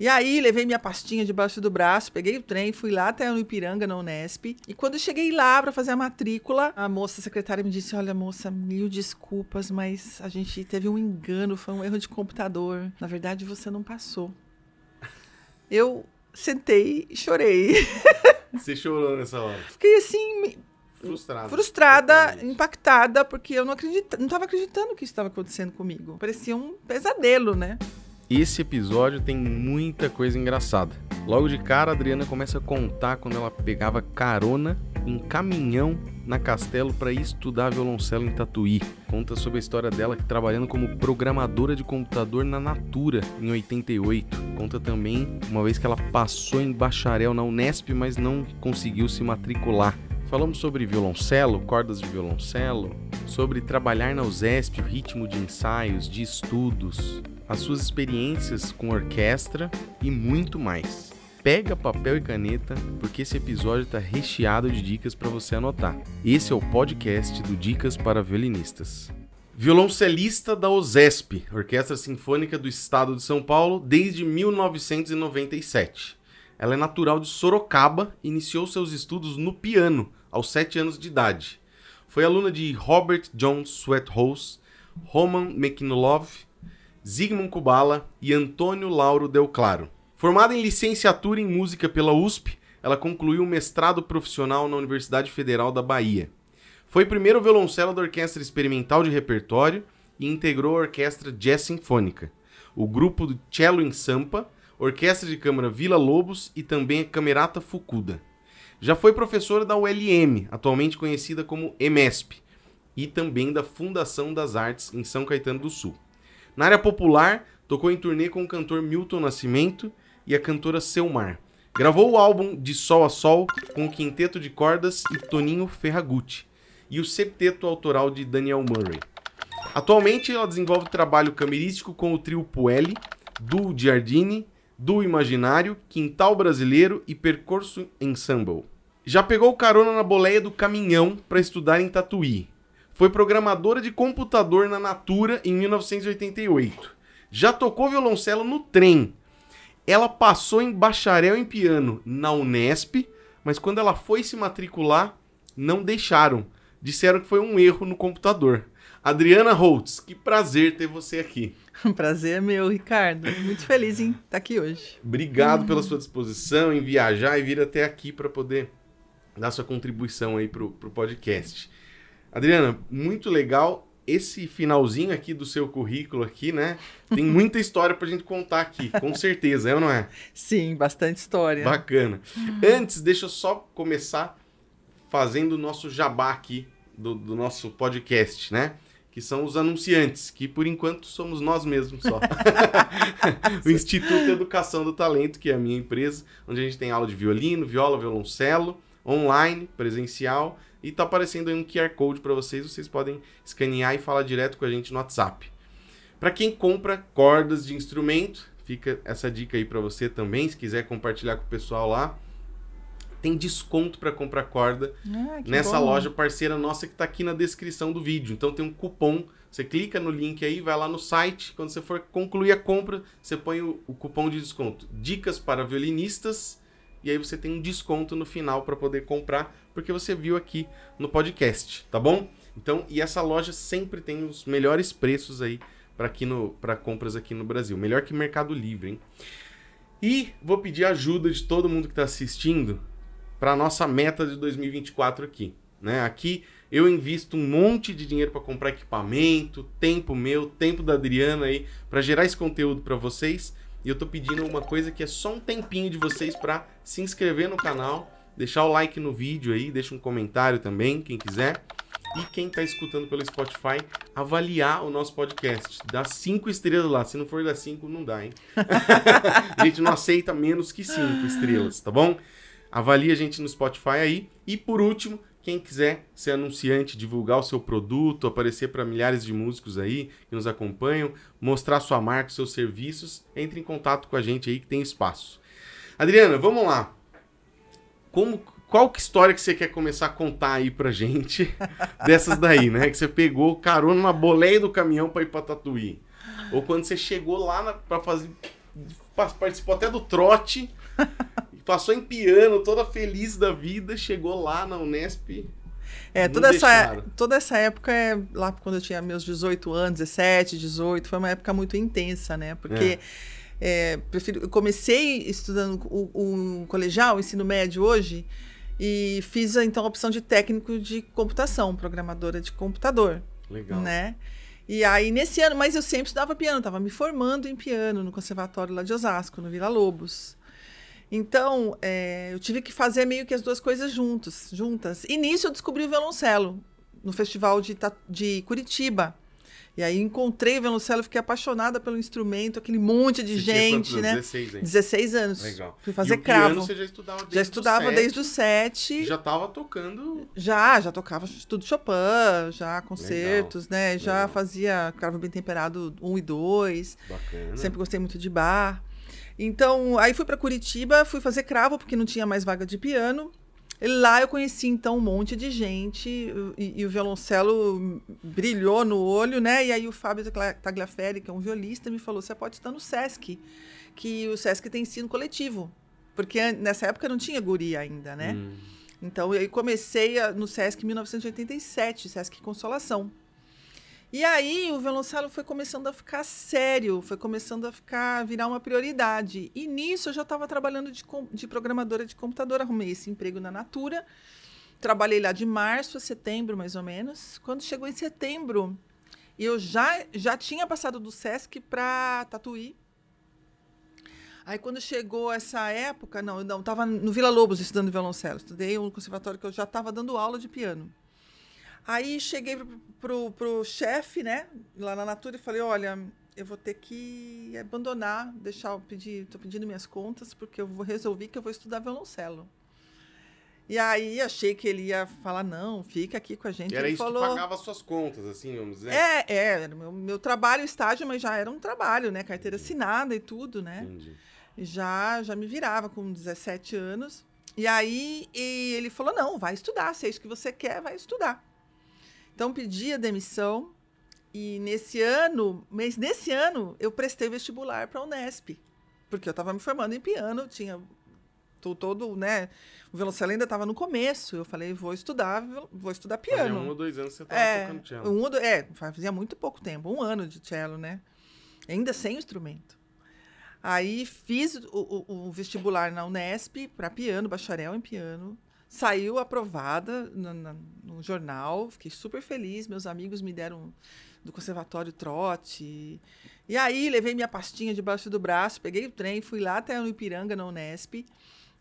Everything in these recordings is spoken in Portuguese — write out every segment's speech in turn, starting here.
E aí, levei minha pastinha debaixo do braço, peguei o trem, fui lá até o Ipiranga, na Unesp. E quando eu cheguei lá para fazer a matrícula, a moça a secretária me disse: Olha, moça, mil desculpas, mas a gente teve um engano, foi um erro de computador. Na verdade, você não passou. Eu sentei e chorei. Você chorou nessa hora? Fiquei assim, Frustrada. Frustrada, impactada, porque eu não acredita, não estava acreditando que isso estava acontecendo comigo. Parecia um pesadelo, né? Esse episódio tem muita coisa engraçada. Logo de cara, a Adriana começa a contar quando ela pegava carona em caminhão na Castelo para estudar violoncelo em Tatuí. Conta sobre a história dela trabalhando como programadora de computador na Natura em 88. Conta também uma vez que ela passou em bacharel na Unesp, mas não conseguiu se matricular. Falamos sobre violoncelo, cordas de violoncelo, sobre trabalhar na USESP, o ritmo de ensaios, de estudos, as suas experiências com orquestra e muito mais. Pega papel e caneta, porque esse episódio está recheado de dicas para você anotar. Esse é o podcast do Dicas para Violinistas. Violoncelista da OSESP, Orquestra Sinfônica do Estado de São Paulo, desde 1997. Ela é natural de Sorocaba e iniciou seus estudos no piano aos 7 anos de idade. Foi aluna de Robert John Sweathose, Roman Mekhinlov Zygmunt Kubala e Antônio Lauro Del Claro. Formada em licenciatura em música pela USP, ela concluiu um mestrado profissional na Universidade Federal da Bahia. Foi primeiro violoncelo da Orquestra Experimental de Repertório e integrou a Orquestra Jazz Sinfônica, o grupo do Cello em Sampa, Orquestra de Câmara Vila Lobos e também a Camerata Fukuda. Já foi professora da ULM, atualmente conhecida como EMESP, e também da Fundação das Artes em São Caetano do Sul. Na área popular, tocou em turnê com o cantor Milton Nascimento e a cantora Selmar. Gravou o álbum De Sol a Sol com o Quinteto de Cordas e Toninho Ferragutti e o septeto autoral de Daniel Murray. Atualmente ela desenvolve trabalho camerístico com o trio Puelli, Duo Giardini, Duo Imaginário, Quintal Brasileiro e Percurso Ensemble. Já pegou carona na boleia do caminhão para estudar em Tatuí, foi programadora de computador na Natura em 1988. Já tocou violoncelo no trem. Ela passou em bacharel em piano na Unesp, mas quando ela foi se matricular, não deixaram. Disseram que foi um erro no computador. Adriana Holtz, que prazer ter você aqui. Prazer é meu, Ricardo. Muito feliz em estar aqui hoje. Obrigado pela uhum. sua disposição em viajar e vir até aqui para poder dar sua contribuição aí para o podcast. Adriana, muito legal esse finalzinho aqui do seu currículo aqui, né? Tem muita história pra gente contar aqui, com certeza, é ou não é? Sim, bastante história. Bacana. Antes, deixa eu só começar fazendo o nosso jabá aqui do, do, nosso podcast, né? Que são os anunciantes, que por enquanto somos nós mesmos só. o Instituto Educação do Talento, que é a minha empresa, onde a gente tem aula de violino, viola, violoncelo, online, presencial e tá aparecendo aí um QR Code para vocês, vocês podem escanear e falar direto com a gente no WhatsApp. Para quem compra cordas de instrumento, fica essa dica aí para você também, se quiser compartilhar com o pessoal lá. Tem desconto para comprar corda ah, nessa bom. loja parceira nossa que está aqui na descrição do vídeo. Então tem um cupom, você clica no link aí, vai lá no site, quando você for concluir a compra, você põe o, o cupom de desconto. Dicas para violinistas e aí você tem um desconto no final para poder comprar porque você viu aqui no podcast, tá bom? Então, e essa loja sempre tem os melhores preços aí para aqui no para compras aqui no Brasil, melhor que Mercado Livre, hein? E vou pedir ajuda de todo mundo que está assistindo para nossa meta de 2024 aqui, né? Aqui eu invisto um monte de dinheiro para comprar equipamento, tempo meu, tempo da Adriana aí para gerar esse conteúdo para vocês. E eu tô pedindo uma coisa que é só um tempinho de vocês para se inscrever no canal, deixar o like no vídeo aí, deixa um comentário também, quem quiser. E quem está escutando pelo Spotify, avaliar o nosso podcast. Dá cinco estrelas lá. Se não for dar cinco, não dá, hein? a gente não aceita menos que cinco estrelas, tá bom? Avalie a gente no Spotify aí. E por último, quem quiser ser anunciante, divulgar o seu produto, aparecer para milhares de músicos aí que nos acompanham, mostrar sua marca, seus serviços, entre em contato com a gente aí que tem espaço. Adriana, vamos lá como qual que história que você quer começar a contar aí pra gente dessas daí, né? Que você pegou carona na boleia do caminhão para ir para Tatuí. Ou quando você chegou lá para fazer participou até do trote, passou em piano, toda feliz da vida, chegou lá na Unesp. É, toda essa, é, toda essa época, é lá quando eu tinha meus 18 anos, 17, 18, foi uma época muito intensa, né? Porque é é, prefiro, eu comecei estudando o, o colegial, o ensino médio hoje, e fiz então a opção de técnico de computação, programadora de computador. Legal. Né? E aí, nesse ano, mas eu sempre estudava piano, estava me formando em piano no conservatório lá de Osasco, no Vila Lobos. Então, é, eu tive que fazer meio que as duas coisas juntos, juntas. E nisso eu descobri o violoncelo, no festival de, de Curitiba. E aí encontrei o violoncelo, fiquei apaixonada pelo instrumento, aquele monte de você gente, né? 16 anos. 16 anos. Legal. Fui fazer e o cravo. Piano você já estudava desde Já estudava sete, desde os 7. Já estava tocando. Já, já tocava tudo Chopin, já concertos, Legal. né? Já Legal. fazia cravo bem temperado 1 um e 2. Bacana. Sempre gostei muito de bar. Então, aí fui para Curitiba, fui fazer cravo porque não tinha mais vaga de piano. Lá eu conheci, então, um monte de gente e, e, o violoncelo brilhou no olho, né? E aí o Fábio Tagliaferi, que é um violista, me falou, você pode estar no Sesc, que o Sesc tem ensino coletivo. Porque nessa época não tinha guria ainda, né? Hum. Então, eu comecei no Sesc em 1987, Sesc Consolação. E aí o violoncelo foi começando a ficar sério, foi começando a ficar virar uma prioridade. E nisso eu já estava trabalhando de, de programadora de computador, arrumei esse emprego na Natura. Trabalhei lá de março a setembro, mais ou menos. Quando chegou em setembro, eu já, já tinha passado do SESC para Tatuí. Aí quando chegou essa época, não, não, estava no Vila Lobos estudando violoncelo. Estudei um conservatório que eu já estava dando aula de piano. Aí cheguei pro, pro, pro chefe, né, lá na Natura e falei, olha, eu vou ter que abandonar, deixar, pedir, tô pedindo minhas contas, porque eu vou resolver que eu vou estudar violoncelo. E aí achei que ele ia falar, não, fica aqui com a gente. era ele isso falou... que pagava suas contas, assim, vamos dizer? É, é era meu, meu trabalho, estágio, mas já era um trabalho, né? Carteira Entendi. assinada e tudo, né? Entendi. Já, já me virava com 17 anos. E aí e ele falou, não, vai estudar, se é isso que você quer, vai estudar. Então pedi a demissão e nesse ano, mas nesse ano eu prestei vestibular para a Unesp, porque eu estava me formando em piano, tinha tô todo, né? O violoncelo ainda estava no começo. Eu falei, vou estudar, vou estudar piano. Fazia um ou dois anos você estava é, tocando cello. Um, dois, é, fazia muito pouco tempo, um ano de cello, né? Ainda sem instrumento. Aí fiz o, o, o vestibular na Unesp para piano, bacharel em piano. Saiu aprovada no, no, no, jornal, fiquei super feliz. Meus amigos me deram do conservatório trote. E aí levei minha pastinha debaixo do braço, peguei o trem, fui lá até o Ipiranga, na Unesp.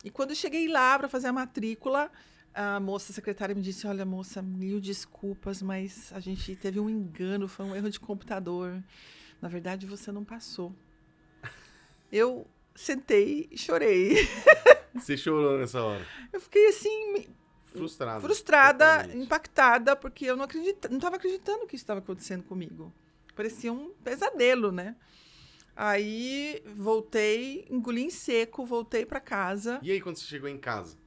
E quando eu cheguei lá para fazer a matrícula, a moça a secretária me disse: Olha, moça, mil desculpas, mas a gente teve um engano, foi um erro de computador. Na verdade, você não passou. Eu sentei e chorei. Você chorou nessa hora? Eu fiquei assim. Frustrada. Frustrada, totalmente. impactada, porque eu não acredita, não estava acreditando que isso estava acontecendo comigo. Parecia um pesadelo, né? Aí voltei, engoli em seco, voltei para casa. E aí, quando você chegou em casa?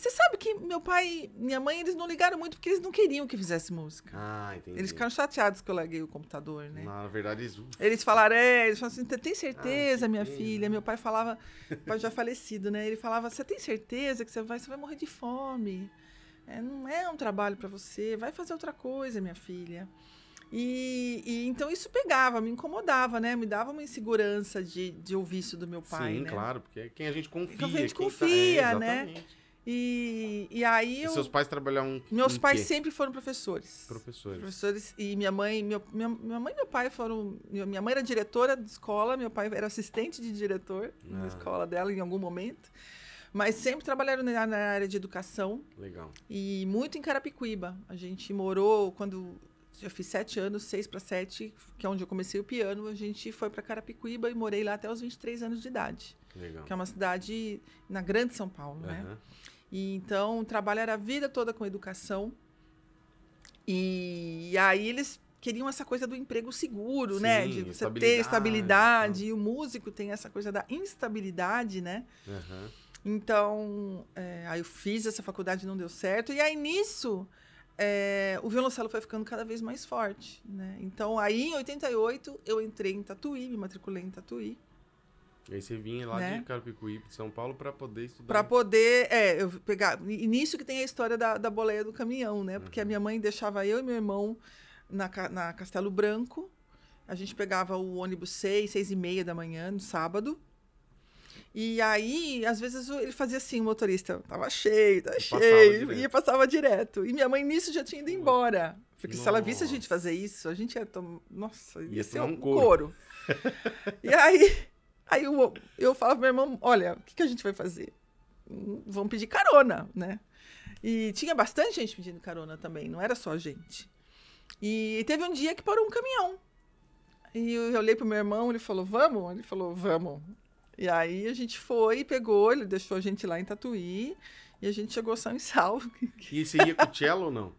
Você sabe que meu pai e minha mãe, eles não ligaram muito porque eles não queriam que fizesse música. Ah, entendi. Eles ficaram chateados que eu larguei o computador, né? Na verdade, eles... Eles falaram, é, eles falaram assim, tem ah, certeza, ah, minha filha? Meu pai falava, meu pai já falecido, né? Ele falava, você tem certeza que você vai, você vai morrer de fome? É, não é um trabalho para você, vai fazer outra coisa, minha filha. E, e, então isso pegava, me incomodava, né? Me dava uma insegurança de, de ouvir isso do meu pai. Sim, né? claro, porque é quem a gente confia. Quem a gente tá- confia, tá... é, né? E, e aí eu... seus pais trabalhavam Meus pais quê? sempre foram professores. Professores. Professores. E minha mãe, meu, minha, minha mãe e meu pai foram... Minha mãe era diretora de escola, meu pai era assistente de diretor ah. na escola dela em algum momento. Mas sempre trabalharam na, na área de educação. Legal. E muito em Carapicuíba. A gente morou quando eu fiz sete anos, seis para sete, que é onde eu comecei o piano. A gente foi para Carapicuíba e morei lá até os 23 anos de idade. Legal. Que é uma cidade na Grande São Paulo, uhum. né? E então trabalhar a vida toda com educação. E, e aí eles queriam essa coisa do emprego seguro, né? Sim, né? De você ter estabilidade. Então. E o músico tem essa coisa da instabilidade, né? Uhum. Então, é, aí eu fiz essa faculdade não deu certo. E aí nisso, é, o violoncelo foi ficando cada vez mais forte, né? Então, aí em 88, eu entrei em Tatuí, me matriculei em Tatuí. E aí você vinha lá né? de Carapicuíba, de São Paulo, para poder estudar. Para poder, é, eu pegar. E nisso que tem a história da, da boleia do caminhão, né? Porque uhum. a minha mãe deixava eu e meu irmão na, na Castelo Branco. A gente pegava o ônibus seis, seis e meia da manhã, no sábado. E aí, às vezes, ele fazia assim, o motorista, tava cheio, tava tá cheio, passava e passava direto. E minha mãe nisso já tinha ido embora. Porque Nossa. se ela visse a gente fazer isso, a gente ia tomar. Nossa, ia, ia ser um couro. couro. e aí, Aí eu, eu falava pro meu irmão, olha, o que, que a gente vai fazer? Vamos pedir carona, né? E tinha bastante gente pedindo carona também, não era só gente. E teve um dia que parou um caminhão. E eu olhei pro meu irmão, ele falou, vamos? Ele falou, vamos. E aí a gente foi, pegou, ele deixou a gente lá em Tatuí, e a gente chegou são e salvo. E você ia com o cello ou não?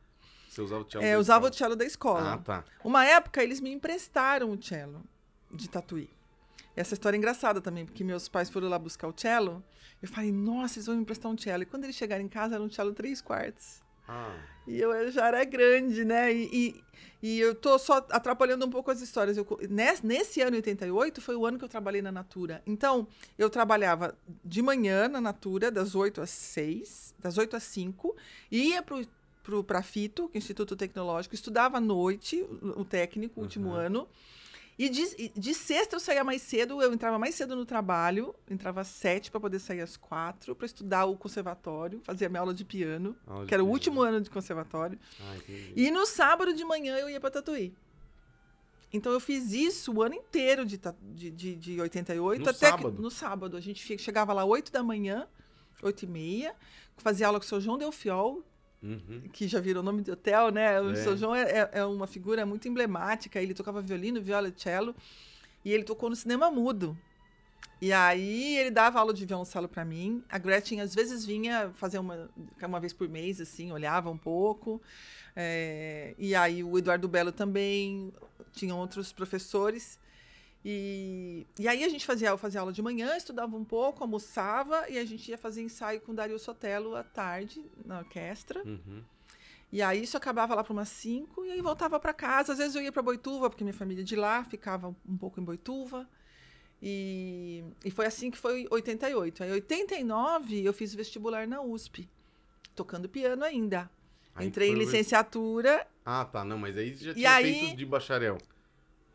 Você usava o cello? É, usava escola. o cello da escola. Ah, tá. Uma época eles me emprestaram o cello de Tatuí. Essa história é engraçada também, porque meus pais foram lá buscar o cello. Eu falei, nossa, eles vão me emprestar um cello. E quando eles chegaram em casa, era um cello três quartos. Ah. E eu já era grande, né? E, e, e, eu tô só atrapalhando um pouco as histórias. Eu, nesse, nesse ano, 88, foi o ano que eu trabalhei na Natura. Então, eu trabalhava de manhã na Natura, das 8 às 6, das 8 às 5, ia pro, pro pra FITO, é Instituto Tecnológico, estudava à noite, o técnico, o último ano. E de, de sexta eu saía mais cedo, eu entrava mais cedo no trabalho, entrava às sete para poder sair às quatro, para estudar o conservatório, fazia minha aula de piano, aula que de era piano. o último ano de conservatório. Ah, e no sábado de manhã eu ia para Tatuí. Então eu fiz isso o ano inteiro de, de, de, de 88 no até sábado. Que, no sábado. A gente chegava lá oito da manhã, oito e meia, fazia aula com o seu João Delfiol, Uhum. que já virou nome de hotel, né? O é. João é, é, é, uma figura muito emblemática. Ele tocava violino, viola cello, e ele tocou no cinema mudo. E aí ele dava aula de violoncelo para mim. A Gretchen às vezes vinha fazer uma, uma vez por mês, assim, olhava um pouco. É, e aí o Eduardo Belo também, tinha outros professores. E, e aí a gente fazia, eu fazia aula de manhã, estudava um pouco, almoçava e a gente ia fazer ensaio com o Dario Sotelo à tarde na orquestra. Uhum. E aí isso acabava lá para umas 5 e aí voltava para casa. Às vezes eu ia para Boituva, porque minha família é de lá ficava um pouco em Boituva. E, e foi assim que foi 88. Aí em 89 eu fiz vestibular na USP, tocando piano ainda. Aí Entrei em licenciatura. Ah, tá, não, mas aí já tinha aí, feito de bacharel.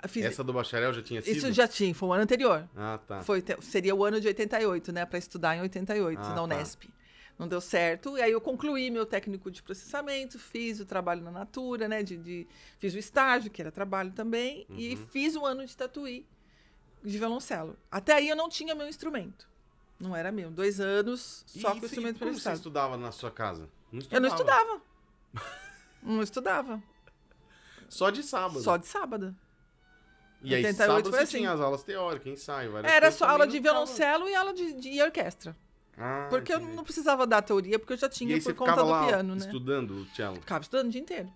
Fiz... Essa do bacharel já tinha sido? Isso já tinha, foi o um ano anterior. Ah, tá. Foi, seria o ano de 88, né? Para estudar em 88, ah, na Unesp. Tá. Não deu certo. E aí eu concluí meu técnico de processamento, fiz o trabalho na Natura, né? De, de fiz o estágio, que era trabalho também, uhum. e fiz um ano de tatuí de violoncelo. Até aí eu não tinha meu instrumento. Não era meu. Dois anos, só e com o instrumento como você estudava na sua casa? Não eu não estudava. não estudava. Só de sábado. Só de sábado. E 88 aí, sábado foi assim. tinha as aulas teóricas, ensaio, Era só aula de violoncelo e aula de, de orquestra. Ah, porque entendi. eu não precisava dar teoria, porque eu já tinha por conta do lá piano, né? estudando o cello? Ficava estudando o dia inteiro.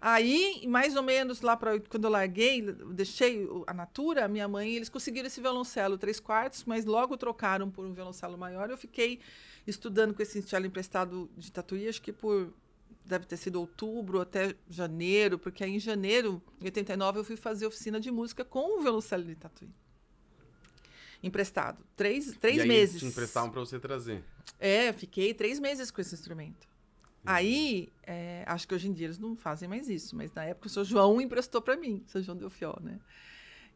Aí, mais ou menos lá para quando eu larguei, deixei a Natura, minha mãe, eles conseguiram esse violoncelo três quartos, mas logo trocaram por um violoncelo maior. Eu fiquei estudando com esse cello emprestado de tatuí, acho que por deve ter sido outubro até janeiro, porque aí em janeiro de 89 eu fui fazer oficina de música com o violoncelo de Tatuí. Emprestado. Três, três e aí meses. Te emprestavam para você trazer. É, fiquei três meses com esse instrumento. Uhum. Aí, é, acho que hoje em dia eles não fazem mais isso, mas na época o seu João emprestou para mim, o seu João Delfió, né?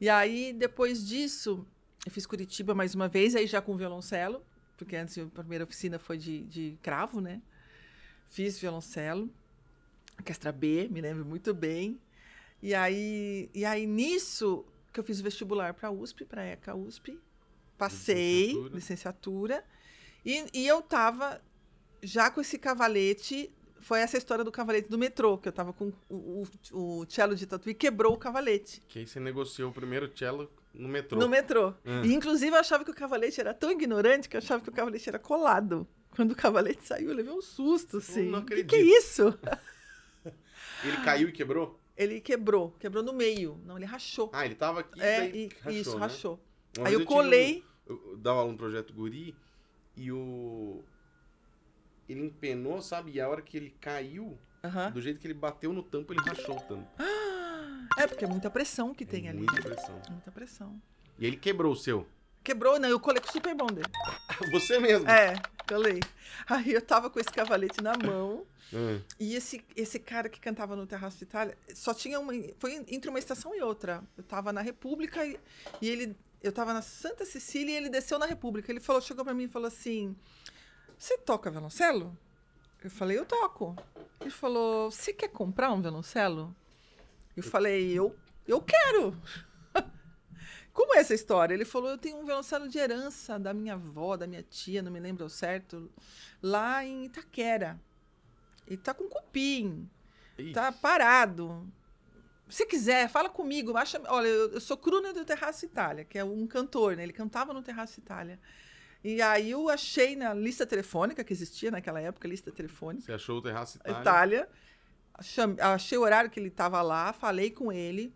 E aí, depois disso, eu fiz Curitiba mais uma vez, aí já com violoncelo, porque antes a primeira oficina foi de, de cravo, né? Fiz violoncelo, orquestra B, me lembro muito bem. E aí, e aí nisso que eu fiz o vestibular para a USP, para a ECA USP, passei licenciatura, licenciatura e, e, eu tava já com esse cavalete. Foi essa história do cavalete do metrô, que eu tava com o, o, o cello de tatu e quebrou o cavalete. Que aí você negociou o primeiro cello no metrô. No metrô. Hum. E, inclusive, eu achava que o cavalete era tão ignorante que eu achava que o cavalete era colado. Quando o cavalete saiu, eu levei um susto, assim. não acredito. O que, que é isso? Ele caiu e quebrou? Ele quebrou, quebrou no meio. Não, ele rachou. Ah, ele tava aqui. É, e, rachou, isso, né? rachou. Uma Aí eu, eu colei. Um, eu dava aula no projeto Guri e o. Ele empenou, sabe? E a hora que ele caiu, uh -huh. do jeito que ele bateu no tampo, ele rachou o tampo. É, porque é muita pressão que é tem ali. Muita pressão. Muita pressão. E ele quebrou o seu? Quebrou, não. Eu colei com o super bom dele. Você mesmo? É. Falei, Aí eu tava com esse cavalete na mão. Hum. E esse, esse cara que cantava no Terraço de Itália, só tinha uma. Foi entre uma estação e outra. Eu tava na República e, e ele. Eu tava na Santa Cecília e ele desceu na República. Ele falou, chegou para mim e falou assim: Você toca violoncelo? Eu falei, eu toco. Ele falou, você quer comprar um violoncelo? Eu falei, eu, eu quero. Como é essa história? Ele falou: Eu tenho um violoncelo de herança da minha avó, da minha tia, não me lembro ao certo, lá em Itaquera. E tá com cupim. Tá Ixi. Tá parado. Se quiser, fala comigo. Acha... Olha, eu, sou Cruna do Terraço Itália, que é um cantor, né? Ele cantava no Terraço Itália. E aí eu achei na lista telefônica, que existia naquela época, lista telefônica. Você achou o Terraço Itália? Itália. Achei, achei o horário que ele estava lá, falei com ele.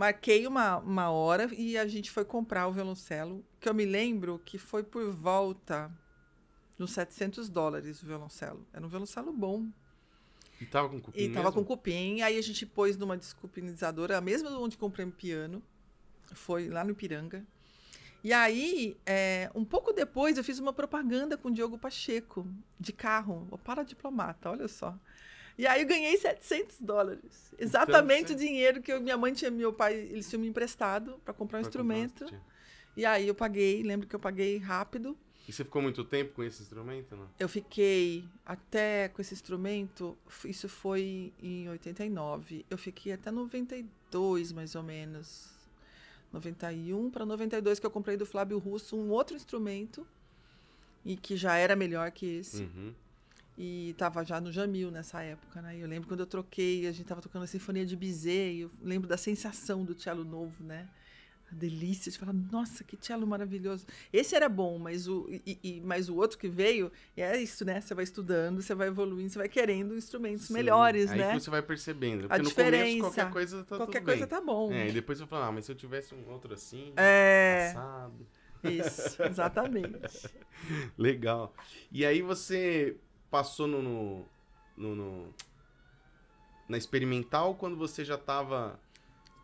Marquei uma, uma hora e a gente foi comprar o violoncelo, que eu me lembro que foi por volta dos 700 dólares o violoncelo. Era um violoncelo bom. E tava com cupim E mesmo? tava com cupim. Aí a gente pôs numa descupinizadora, a mesma onde comprei um piano. Foi lá no Ipiranga. E aí, é, um pouco depois, eu fiz uma propaganda com o Diogo Pacheco, de carro. O para diplomata, olha só. E aí eu ganhei 700 dólares. Exatamente então, o dinheiro que eu, minha mãe tinha, meu pai, eles tinham me emprestado para comprar um pra instrumento. Comprar e aí eu paguei, lembro que eu paguei rápido. E você ficou muito tempo com esse instrumento, não? Eu fiquei até com esse instrumento, isso foi em 89. Eu fiquei até 92, mais ou menos. 91 para 92 que eu comprei do Flávio Russo um outro instrumento e que já era melhor que esse. Uhum. E estava já no Jamil nessa época, né? Eu lembro quando eu troquei, a gente estava tocando a Sinfonia de Bizet, e eu lembro da sensação do cello novo, né? A delícia de falar, nossa, que cello maravilhoso. Esse era bom, mas o, e, e, mas o outro que veio é isso, né? Você vai estudando, você vai evoluindo, você vai querendo instrumentos Sim, melhores, aí né? Aí você vai percebendo. Porque a no diferença, começo qualquer coisa tá Qualquer coisa bem. tá bom. É, e depois você fala, ah, mas se eu tivesse um outro assim, né, é... passado. Isso, exatamente. Legal. E aí você passou no, no, no, no na experimental quando você já estava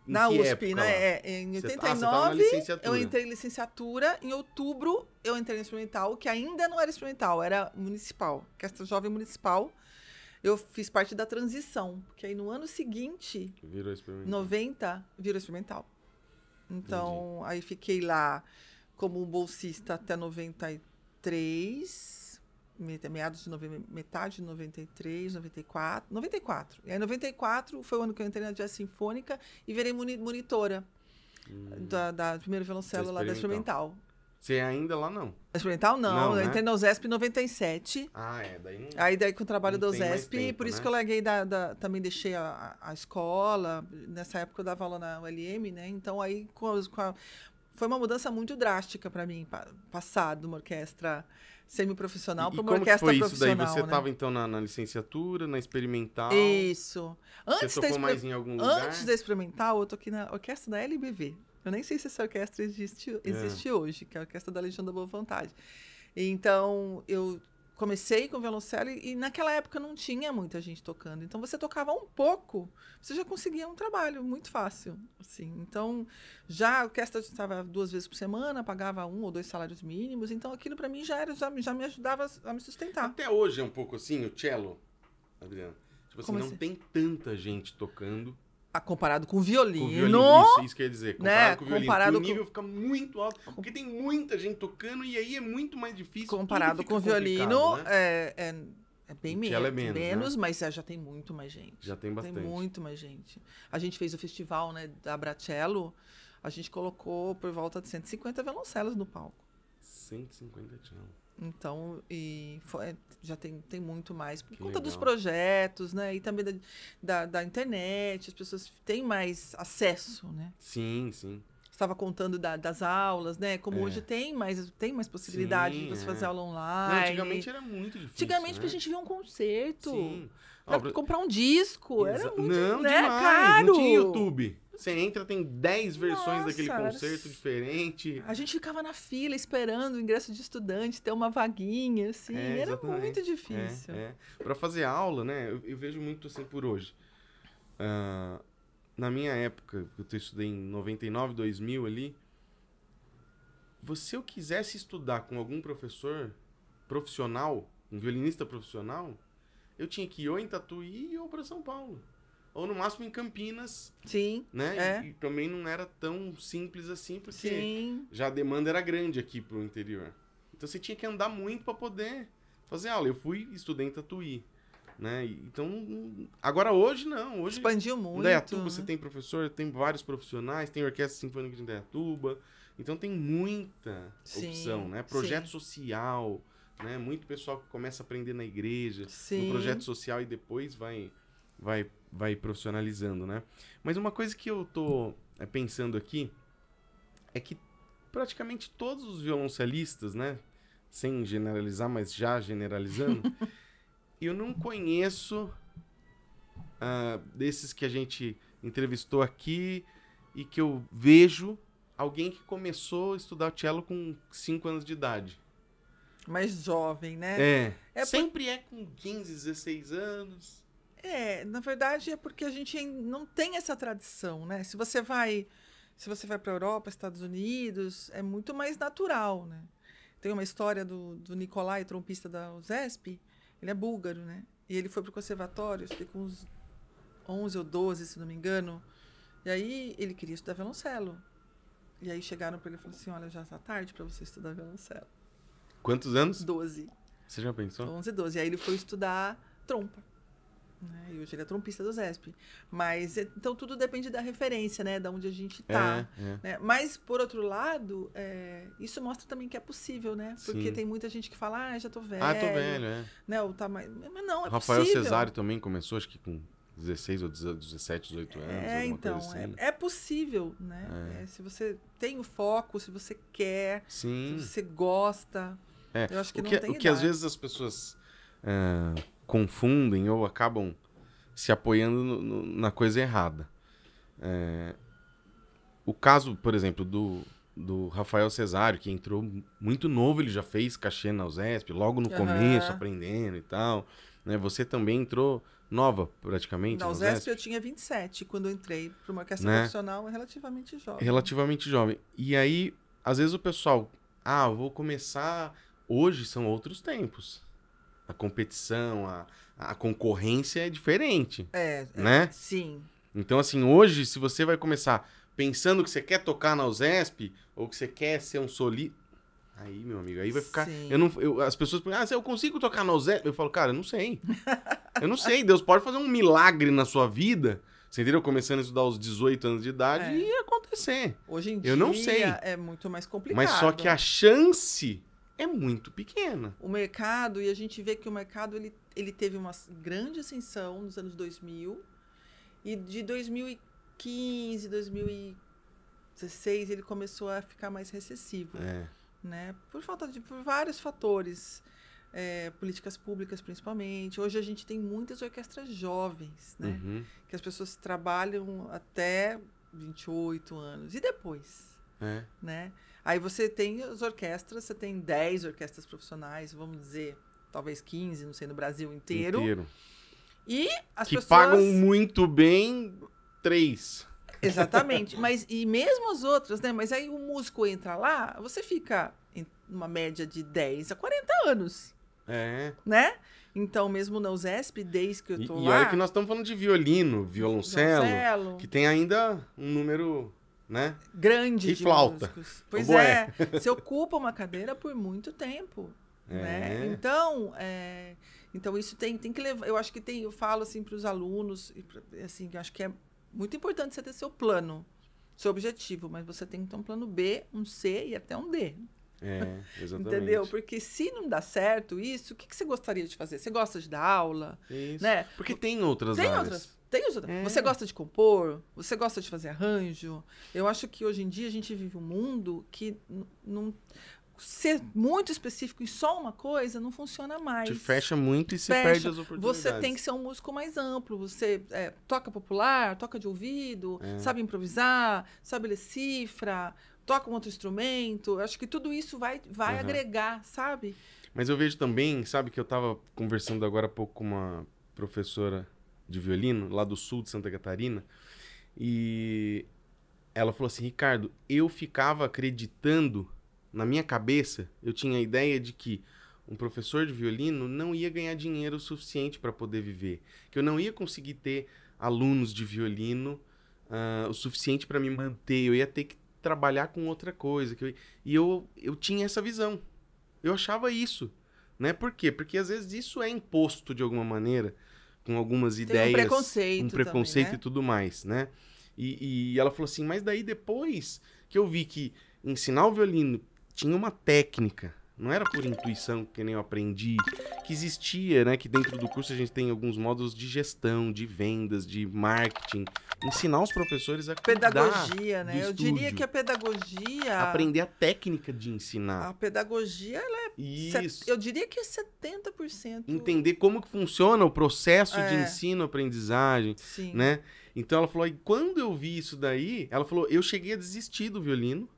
na USP, época, né? É, em 89, tá- ah, eu entrei em licenciatura. Em outubro, eu entrei em experimental, que ainda não era experimental, era municipal, que essa é Jovem Municipal. Eu fiz parte da transição, porque aí no ano seguinte, virou experimental. 90, virou experimental. Então, Entendi. aí fiquei lá como bolsista até 93 meados de novembro metade de 93, 94, 94. E aí 94 foi o ano que eu entrei na Jazz Sinfônica e virei monitora hum. da, da primeira violoncelo lá da Instrumental. Você é ainda lá não? Experimental não, não né? eu entrei na OZESP em 97. Ah, é, daí não. Aí daí com o trabalho da OZESP, tempo, por isso né? que eu larguei da, da, também deixei a, a, escola, nessa época eu dava aula na ULM, né? Então aí com, com a, foi uma mudança muito drástica para mim, passar de uma orquestra semiprofissional para uma orquestra foi isso? Daí você estava né? então na, na, licenciatura, na experimental. Isso. Antes você da mais em algum lugar? Antes da experimental, eu tô aqui na orquestra da LBV. Eu nem sei se essa orquestra existe, é. existe é. hoje, que é a orquestra da Legião da Boa Vontade. Então, eu comecei com violoncelo e, e, naquela época não tinha muita gente tocando. Então você tocava um pouco, você já conseguia um trabalho muito fácil, assim. Então já a orquestra estava duas vezes por semana, pagava um ou dois salários mínimos. Então aquilo para mim já era já, já me ajudava a me sustentar. Até hoje é um pouco assim o cello, Adriana. Tipo assim, Como não assim? tem tanta gente tocando comparado com o violino. Com violino isso, isso quer dizer, né, comparado né? com o violino. Comparado o nível fica muito alto, porque tem muita gente tocando e aí é muito mais difícil. Comparado com o violino, né? é, é, é, bem menos. É menos, menos né? mas é, já tem muito mais gente. Já tem bastante. Tem muito mais gente. A gente fez o festival né, da Bracello, a gente colocou por volta de 150 violoncelos no palco. 150 violoncelos. Então, e foi, é, já tem, tem muito mais. Por que conta legal. dos projetos, né? E também da, da, da, internet, as pessoas têm mais acesso, né? Sim, sim. Estava contando da, das aulas, né? Como é. hoje tem mais, tem mais possibilidade sim, de você é. fazer aula online. Não, antigamente era muito difícil. Antigamente, né? pra gente via um concerto, Sim. pra... comprar um disco, Exa... era muito não, né? demais, caro. Não tinha YouTube. Você entra, tem 10 versões Nossa, daquele concerto diferente. A gente ficava na fila esperando o ingresso de estudante, ter uma vaguinha, assim. É, era muito difícil. É, é. Para fazer aula, né? Eu, eu, vejo muito assim por hoje. Uh, na minha época, eu estudei em 99, 2000 ali. Se eu quisesse estudar com algum professor profissional, um violinista profissional, eu tinha que ir ou em Tatuí ou para São Paulo ou no máximo em Campinas. Sim. Né? É. E, e, também não era tão simples assim, porque Sim. já a demanda era grande aqui pro interior. Então você tinha que andar muito para poder fazer aula. Eu fui estudei em Tatuí. Né? Então, agora hoje não. Hoje, Expandiu muito. Indaiatuba né? você tem professor, tem vários profissionais, tem Orquestra Sinfônica de Indaiatuba. Então tem muita sim, opção, né? Projeto sim. social, né? Muito pessoal que começa a aprender na igreja, sim. no projeto social e depois vai vai, vai profissionalizando, né? Mas uma coisa que eu tô é, pensando aqui é que praticamente todos os violoncelistas, né? Sem generalizar, mas já generalizando, eu não conheço uh, desses que a gente entrevistou aqui e que eu vejo alguém que começou a estudar cello com 5 anos de idade. Mais jovem, né? É. é Sempre por... é com 15, 16 anos. É, na verdade é porque a gente não tem essa tradição, né? Se você vai, se você vai para Europa, Estados Unidos, é muito mais natural, né? Tem uma história do, do Nicolai, trompista da USESP, ele é búlgaro, né? E ele foi para o conservatório, com uns 11 ou 12, se não me engano. E aí ele queria estudar violoncelo. E aí chegaram para ele e falaram assim: olha, já está tarde para você estudar violoncelo. Quantos anos? 12. Você já pensou? 11, 12. E aí ele foi estudar trompa. Né? E hoje ele é trompista do Zesp. Mas, é, então, tudo depende da referência, né? Da onde a gente está é, é. né? Mas, por outro lado, é, isso mostra também que é possível, né? Porque Sim. tem muita gente que fala, ah, já tô velho. Ah, tô velho, é. Né? O tá Mas não, é Rafael possível. Cesário também começou, acho que com 16 ou 17, 18 anos. É, então, é, assim. é, é, possível, né? É. é. se você tem o foco, se você quer, Sim. se você gosta. Eu acho que o não que, tem O que idade. às vezes as pessoas... Uh confundem ou acabam se apoiando no, no, na coisa errada. É, o caso, por exemplo, do, do Rafael Cesário, que entrou muito novo, ele já fez cachê na USESP, logo no uhum. começo, aprendendo e tal. Né? Você também entrou nova, praticamente, na, na USESP, eu tinha 27 quando entrei para uma orquestra né? profissional, relativamente jovem. Relativamente jovem. E aí, às vezes o pessoal, ah, vou começar... Hoje são outros tempos a competição, a, a concorrência é diferente. É, é né? É, sim. Então, assim, hoje, se você vai começar pensando que você quer tocar na USESP ou que você quer ser um soli... Aí, meu amigo, aí vai ficar... Eu não, eu, as pessoas perguntam, ah, eu consigo tocar na USESP? Eu falo, cara, eu não sei. eu não sei, Deus pode fazer um milagre na sua vida... Você entendeu? Começando a estudar aos 18 anos de idade é. e acontecer. Hoje em dia eu não sei. é muito mais complicado. Mas só que a chance é muito pequena. O mercado, e a gente vê que o mercado ele, ele teve uma grande ascensão nos anos 2000, e de 2015, 2016, ele começou a ficar mais recessivo. É. Né? Por falta de por vários fatores. É, políticas públicas principalmente. Hoje a gente tem muitas orquestras jovens, né? Uhum. Que as pessoas trabalham até 28 anos. E depois? É. Né? Aí você tem as orquestras, você tem 10 orquestras profissionais, vamos dizer, talvez 15, não sei, no Brasil inteiro. Inteiro. E as que pessoas... pagam muito bem três. Exatamente. Mas e mesmo as outras, né? Mas aí o músico entra lá, você fica em uma média de 10 a 40 anos. É. Né? Então, mesmo na USESP, desde que eu tô e, lá... E olha que nós estamos falando de violino, violoncelo, violoncelo, que tem ainda um número né? Grande. E flauta. Músicos. Pois é, você ocupa uma cadeira por muito tempo. Né? É. Né? Então, é, então isso tem, tem que levar. Eu acho que tem, eu falo assim para os alunos, assim, acho que é muito importante você ter seu plano, seu objetivo, mas você tem que ter um plano B, um C e até um D. É, exatamente. Entendeu? Porque se não dá certo isso, o que, que você gostaria de fazer? Você gosta de dar aula? Isso. Né? Porque tem outras tem áreas. Outras tem os... é. Você gosta de compor? Você gosta de fazer arranjo? Eu acho que hoje em dia a gente vive um mundo que não ser muito específico em só uma coisa não funciona mais. Te fecha muito e se fecha. perde as oportunidades. Você tem que ser um músico mais amplo. Você é, toca popular, toca de ouvido, é. sabe improvisar, sabe ler cifra, toca um outro instrumento. Eu acho que tudo isso vai, vai uhum. agregar, sabe? Mas eu vejo também, sabe, que eu estava conversando agora há pouco com uma professora de violino, lá do sul de Santa Catarina. E ela falou assim: Ricardo, eu ficava acreditando, na minha cabeça, eu tinha a ideia de que um professor de violino não ia ganhar dinheiro o suficiente para poder viver, que eu não ia conseguir ter alunos de violino uh, o suficiente para me manter, eu ia ter que trabalhar com outra coisa. Que eu... E eu, eu tinha essa visão, eu achava isso. Né? Por quê? Porque às vezes isso é imposto de alguma maneira com algumas Tem ideias. Um preconceito. Um preconceito também, né? e tudo mais, né? E, e ela falou assim: mas daí depois que eu vi que ensinar o violino tinha uma técnica, não era por intuição que nem eu aprendi, que existia, né? Que dentro do curso a gente tem alguns modos de gestão, de vendas, de marketing, ensinar os professores a pedagogia, né? Eu diria que a pedagogia aprender a técnica de ensinar. A pedagogia ela é Isso. eu diria que é 70%. Entender como que funciona o processo é. de ensino, aprendizagem, Sim. né? Então ela falou, e quando eu vi isso daí, ela falou, eu cheguei a desistir do violino.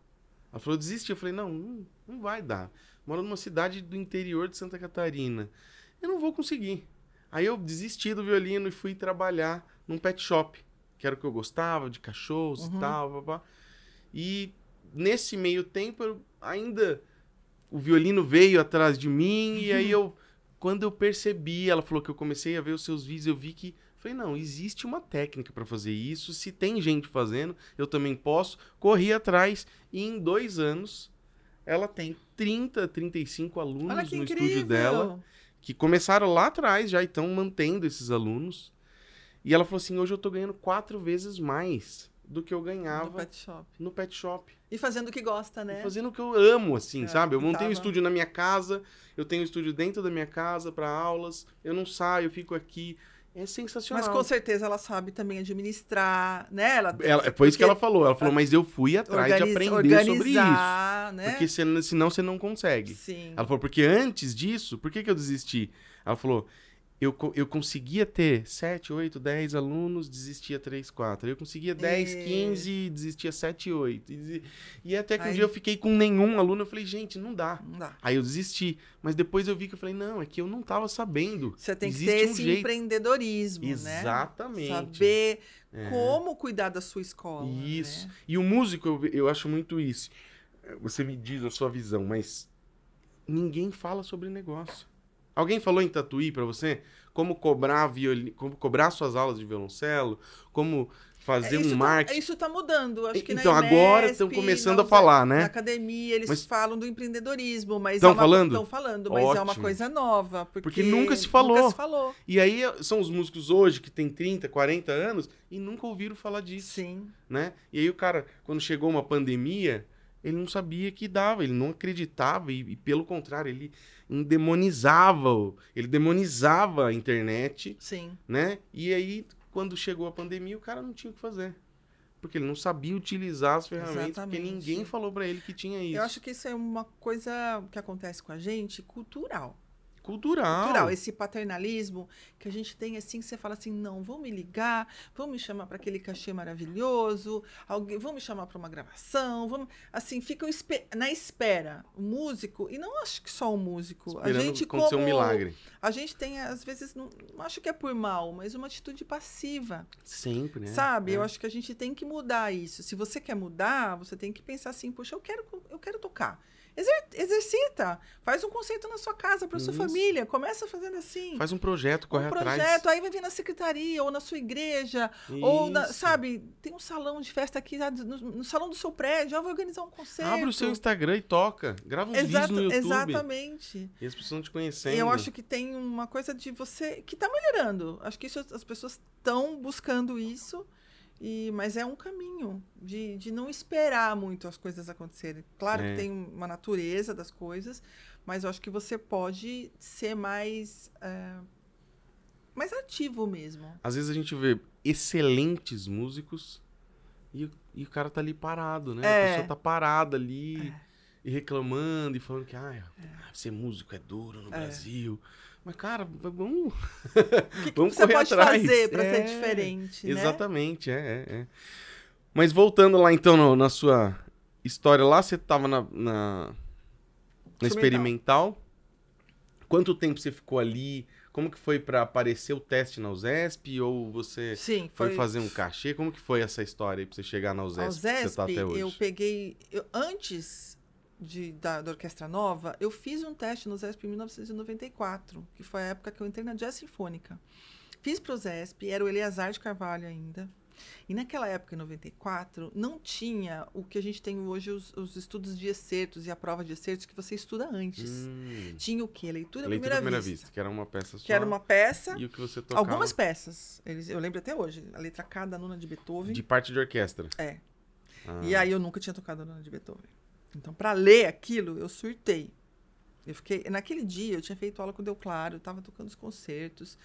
Ela falou, desisti. Eu falei, não, não, não vai dar. Moro numa cidade do interior de Santa Catarina. Eu não vou conseguir. Aí eu desisti do violino e fui trabalhar num pet shop que era o que eu gostava, de cachorros uhum. e tal, blá. E nesse meio tempo, eu ainda o violino veio atrás de mim uhum. e aí eu quando eu percebi, ela falou que eu comecei a ver os seus vídeos, eu vi que falei, não, existe uma técnica para fazer isso, se tem gente fazendo, eu também posso. Corri atrás e em dois anos ela tem 30, 35 alunos no incrível. estúdio dela que começaram lá atrás já e estão mantendo esses alunos. E ela falou assim: hoje eu tô ganhando quatro vezes mais do que eu ganhava no pet shop. No pet shop. E fazendo o que gosta, né? E fazendo o que eu amo, assim, é, sabe? Eu não tenho estúdio na minha casa, eu tenho estúdio dentro da minha casa para aulas, eu não saio, eu fico aqui. É sensacional. Mas com certeza ela sabe também administrar, né? Ela, ela foi é isso que ela falou. Ela falou, mas eu fui atrás de aprender sobre isso. Né? Porque senão você não consegue. Sim. Ela falou, porque antes disso, por que, que eu desisti? Ela falou, eu, eu conseguia ter 7, 8, 10 alunos, desistia 3, 4. Eu conseguia 10, e... 15, desistia 7, 8. E até que Aí... um dia eu fiquei com nenhum aluno, eu falei, gente, não dá. Não dá. Aí eu desisti. Mas depois eu vi que eu falei, não, é que eu não estava sabendo. Você tem Existe que ter um esse jeito. empreendedorismo, Exatamente. né? Exatamente. Saber é. como cuidar da sua escola. Né? Isso. Né? E o músico, eu, eu acho muito isso. Você me diz a sua visão, mas ninguém fala sobre negócio. Alguém falou em tatuí para você? Como cobrar como cobrar suas aulas de violoncelo, como fazer é, um tá, marketing. isso está mudando, acho que Então agora estão começando na, a falar, né? Na academia eles mas, falam do empreendedorismo, mas estão é uma, falando, estão falando, mas Ótimo. é uma coisa nova, porque, porque nunca, se nunca se falou. E aí são os músicos hoje que têm 30, 40 anos e nunca ouviram falar disso. Sim. Né? E aí o cara, quando chegou uma pandemia, ele não sabia que dava, ele não acreditava e, e pelo contrário, ele endemonizava, ele demonizava a internet. Sim. Né? E aí, quando chegou a pandemia, o cara não tinha o que fazer. Porque ele não sabia utilizar as ferramentas, Exatamente. porque ninguém falou para ele que tinha isso. Eu acho que isso é uma coisa que acontece com a gente cultural. Cultural. Cultural, esse paternalismo que a gente tem assim, que você fala assim, não, vão me ligar, vão me chamar para aquele cachê maravilhoso, alguém, vão me chamar para uma gravação, vão, assim, ficam na espera. O músico, e não acho que só o músico, Esperando a gente como um milagre. A gente tem às vezes não, não, acho que é por mal, mas uma atitude passiva. Sempre, né? Sabe? É. Eu acho que a gente tem que mudar isso. Se você quer mudar, você tem que pensar assim, poxa, eu quero eu quero tocar. Exer exercita. Faz um conceito na sua casa, para sua família. Começa fazendo assim. Faz um projeto, corre um atrás. projeto, aí vai vir na secretaria, ou na sua igreja, Isso. ou, na, sabe, tem um salão de festa aqui, no, no salão do seu prédio, eu vou organizar um conceito. Abre o seu Instagram e toca. Grava um Exato, vídeo no YouTube. Exatamente. E eles precisam te conhecer. Eu acho que tem uma coisa de você... Que está melhorando. Acho que isso, as pessoas estão buscando isso. E, mas é um caminho de, de não esperar muito as coisas acontecerem. Claro é. que tem uma natureza das coisas, mas eu acho que você pode ser mais, é, mais ativo mesmo. Às vezes a gente vê excelentes músicos e, e o cara tá ali parado, né? É. A pessoa tá parada ali é. e reclamando e falando que é. ah, ser é músico é duro no Brasil. Mas, cara, vamos. O que, que vamos você pode atrás. fazer para é, ser diferente? Né? Exatamente, é, é, é, Mas voltando lá então no, na sua história, lá você estava na, na, na experimental. Quanto tempo você ficou ali? Como que foi para aparecer o teste na USESP? Ou você Sim, foi... foi... fazer um cachê? Como que foi essa história para você chegar na USESP, USESP que você tá até hoje? Eu peguei. Eu, antes de, da, da, Orquestra Nova, eu fiz um teste no ZESP em 1994, que foi a época que eu entrei na Jazz Sinfônica. Fiz para o ZESP, era o Eleazar de Carvalho ainda. E naquela época, em 94, não tinha o que a gente tem hoje, os, os estudos de excertos e a prova de excertos que você estuda antes. Hum. Tinha o quê? Leitura, à primeira, primeira vista. vista. Que era uma peça só. Que era uma peça. E o que você tocava. Algumas peças. Eles, eu lembro até hoje. A letra K da nona de Beethoven. De parte de orquestra. É. Ah. E aí eu nunca tinha tocado a nona de Beethoven. Então, para ler aquilo, eu surtei. Eu fiquei, naquele dia eu tinha feito aula com o Deu Claro, eu estava tocando os concertos.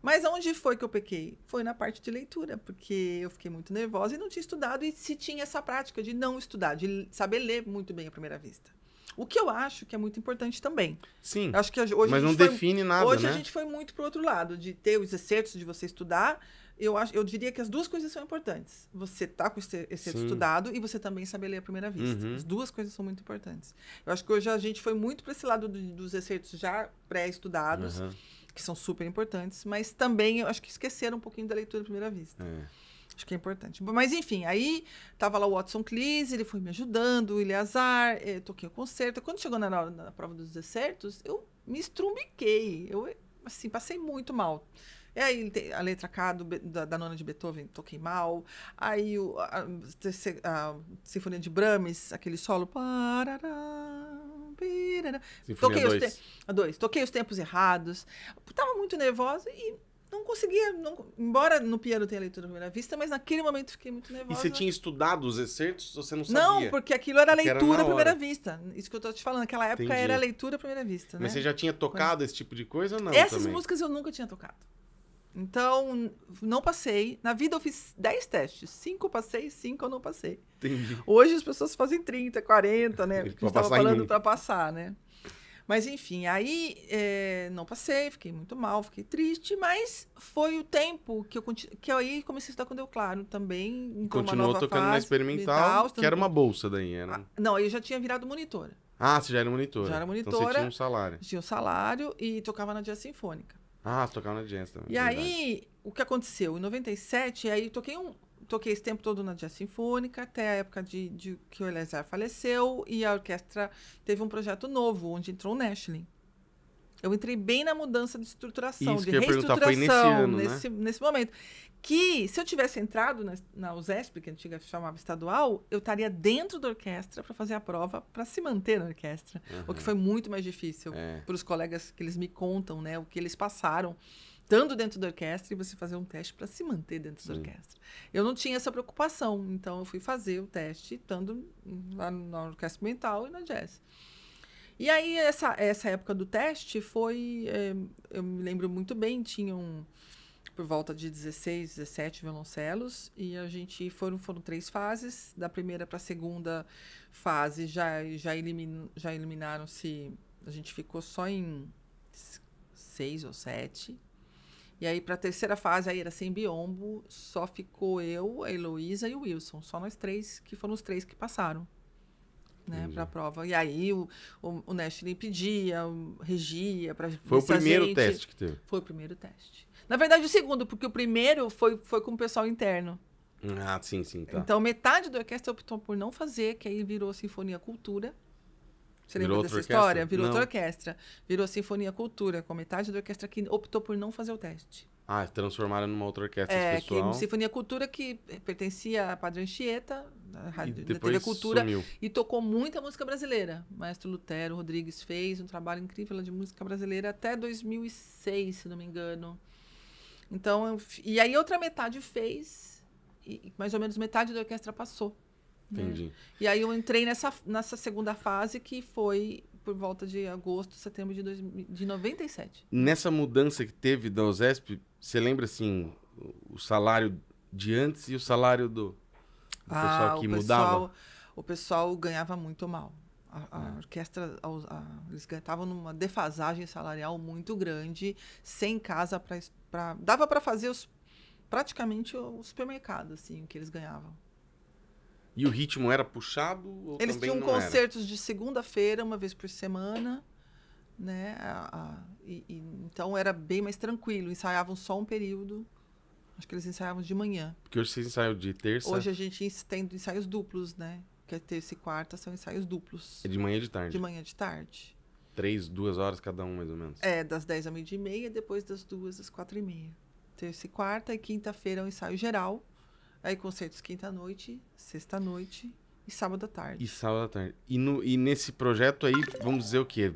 Mas onde foi que eu pequei? Foi na parte de leitura, porque eu fiquei muito nervosa e não tinha estudado e se tinha essa prática de não estudar, de saber ler muito bem à primeira vista. O que eu acho que é muito importante também. Sim. acho que hoje mas não foi, define nada. Hoje né? a gente foi muito para o outro lado, de ter os excertos de você estudar, eu, acho, eu diria que as duas coisas são importantes. Você tá com esse, esse estudado e você também saber ler à primeira vista. Uhum. As duas coisas são muito importantes. Eu acho que hoje a gente foi muito para esse lado do, dos excertos já pré-estudados, uhum. que são super importantes, mas também eu acho que esqueceram um pouquinho da leitura à primeira vista. É. Acho que é importante. Mas, enfim, aí tava lá o Watson Cleese, ele foi me ajudando, o Eleazar, eh, toquei o concerto. Quando chegou na, hora da prova dos excertos, eu me estrumbiquei. Eu, assim, passei muito mal. E aí a letra K do, da, da, nona de Beethoven, toquei mal. Aí o, a, a, a, Sinfonia de Brahms, aquele solo. Sinfonia toquei dois. Os a dois. Toquei os tempos errados. Tava muito nervosa e não conseguia. Não, embora no piano tenha leitura à primeira vista, mas naquele momento fiquei muito nervosa. E você tinha estudado os excertos? Você não sabia? Não, porque aquilo era leitura à primeira vista. Isso que eu tô te falando. Naquela época Entendi. era leitura à primeira vista. Mas né? você já tinha tocado Quando... esse tipo de coisa ou não? Essas também? músicas eu nunca tinha tocado. Então, não passei. Na vida eu fiz 10 testes. 5 passei, 5 eu não passei. Entendi. Hoje as pessoas fazem 30, 40, né? Porque a gente falando para passar, né? Mas enfim, aí é, não passei, fiquei muito mal, fiquei triste, mas foi o tempo que eu que eu aí comecei a estudar com Deu Claro também. Então Continuou tocando fase, na experimental, que era uma bolsa daí, era? Ah, não, eu já tinha virado monitora. Ah, você já era monitora. Já era monitora. Então você tinha um salário. Tinha um salário e tocava na Dia Sinfônica. Ah, tocava na Jazz também. E verdade. aí, o que aconteceu? Em 97, aí toquei um. Toquei esse tempo todo na Jazz Sinfônica, até a época de, de que o Eleazar faleceu, e a orquestra teve um projeto novo, onde entrou o Nashlin. Eu entrei bem na mudança de estruturação, Isso de reestruturação ano, né? nesse, né? nesse momento. Que se eu tivesse entrado na, na USESP, que antiga chamava estadual, eu estaria dentro da orquestra para fazer a prova para se manter na orquestra. Uhum. O que foi muito mais difícil é. para os colegas que eles me contam, né? O que eles passaram estando dentro da orquestra e você fazer um teste para se manter dentro da orquestra. Eu não tinha essa preocupação, então eu fui fazer o teste estando lá na orquestra mental e na jazz. E aí, essa, essa época do teste foi. É, eu me lembro muito bem, tinham por volta de 16, 17 violoncelos, e a gente foram, foram três fases. Da primeira para a segunda fase já, já, elimin, já eliminaram-se. A gente ficou só em seis ou sete. E aí, para a terceira fase, aí era sem biombo, só ficou eu, a Heloísa e o Wilson. Só nós três, que foram os três que passaram né, para a uhum. prova. E aí o, o, o Nestlé pedia, regia para Foi o primeiro gente. teste que teve. Foi o primeiro teste. Na verdade, o segundo, porque o primeiro foi, foi com o pessoal interno. Ah, sim, sim. Tá. Então, metade da orquestra optou por não fazer, que aí virou Sinfonia Cultura. Você virou lembra dessa orquestra? história? Virou não. outra orquestra. Virou Sinfonia Cultura, com metade da orquestra que optou por não fazer o teste. Ah, transformaram numa outra orquestra é, pessoal. É, Sinfonia Cultura que pertencia a Padre Anchieta, da, rádio, da TV Cultura sumiu. e tocou muita música brasileira. Maestro Lutero Rodrigues fez um trabalho incrível de música brasileira até 2006, se não me engano. Então, e aí outra metade fez, e mais ou menos metade da orquestra passou. Né? Entendi. Né? E aí eu entrei nessa, nessa segunda fase que foi por volta de agosto, setembro de, dois, de 97. Nessa mudança que teve da OSESP, você lembra assim o salário de antes e o salário do o pessoal ah, que mudava? Pessoal, o pessoal ganhava muito mal. A, a é. orquestra, a, eles estavam numa defasagem salarial muito grande, sem casa para. Dava para fazer os, praticamente o supermercado, assim, o que eles ganhavam. E o ritmo era puxado? eles tinham concertos era? de segunda-feira, uma vez por semana, né? E, e, então era bem mais tranquilo, ensaiavam só um período. Acho que eles ensaiavam de manhã. Porque hoje vocês ensaiam de terça? Hoje a gente tem ensaios duplos, né? Que é terça e quarta são ensaios duplos. É de manhã e de tarde? De manhã e de tarde. Três, duas horas cada um, mais ou menos? É, das dez à meia e meia, depois das duas às quatro e meia. Terça e quarta e quinta-feira é um ensaio geral. Aí concertos quinta-noite, sexta-noite e sábado à tarde. E sábado à tarde. E, no, e nesse projeto aí, vamos dizer o quê?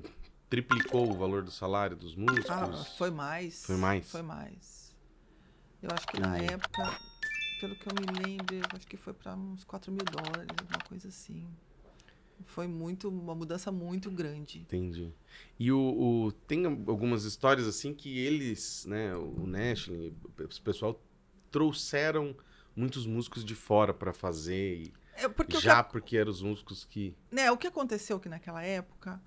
Triplicou o valor do salário dos músicos? Ah, foi mais. Foi mais? Foi mais. Eu acho que na Ai. Ah, é. época, pelo que eu me lembro, acho que foi para uns 4 mil dólares, alguma coisa assim. Foi muito, uma mudança muito grande. Entendi. E o, o tem algumas histórias assim que eles, né, o Nash, o pessoal trouxeram muitos músicos de fora para fazer. E... É porque já que... porque eram os músicos que. Né, o que aconteceu que naquela época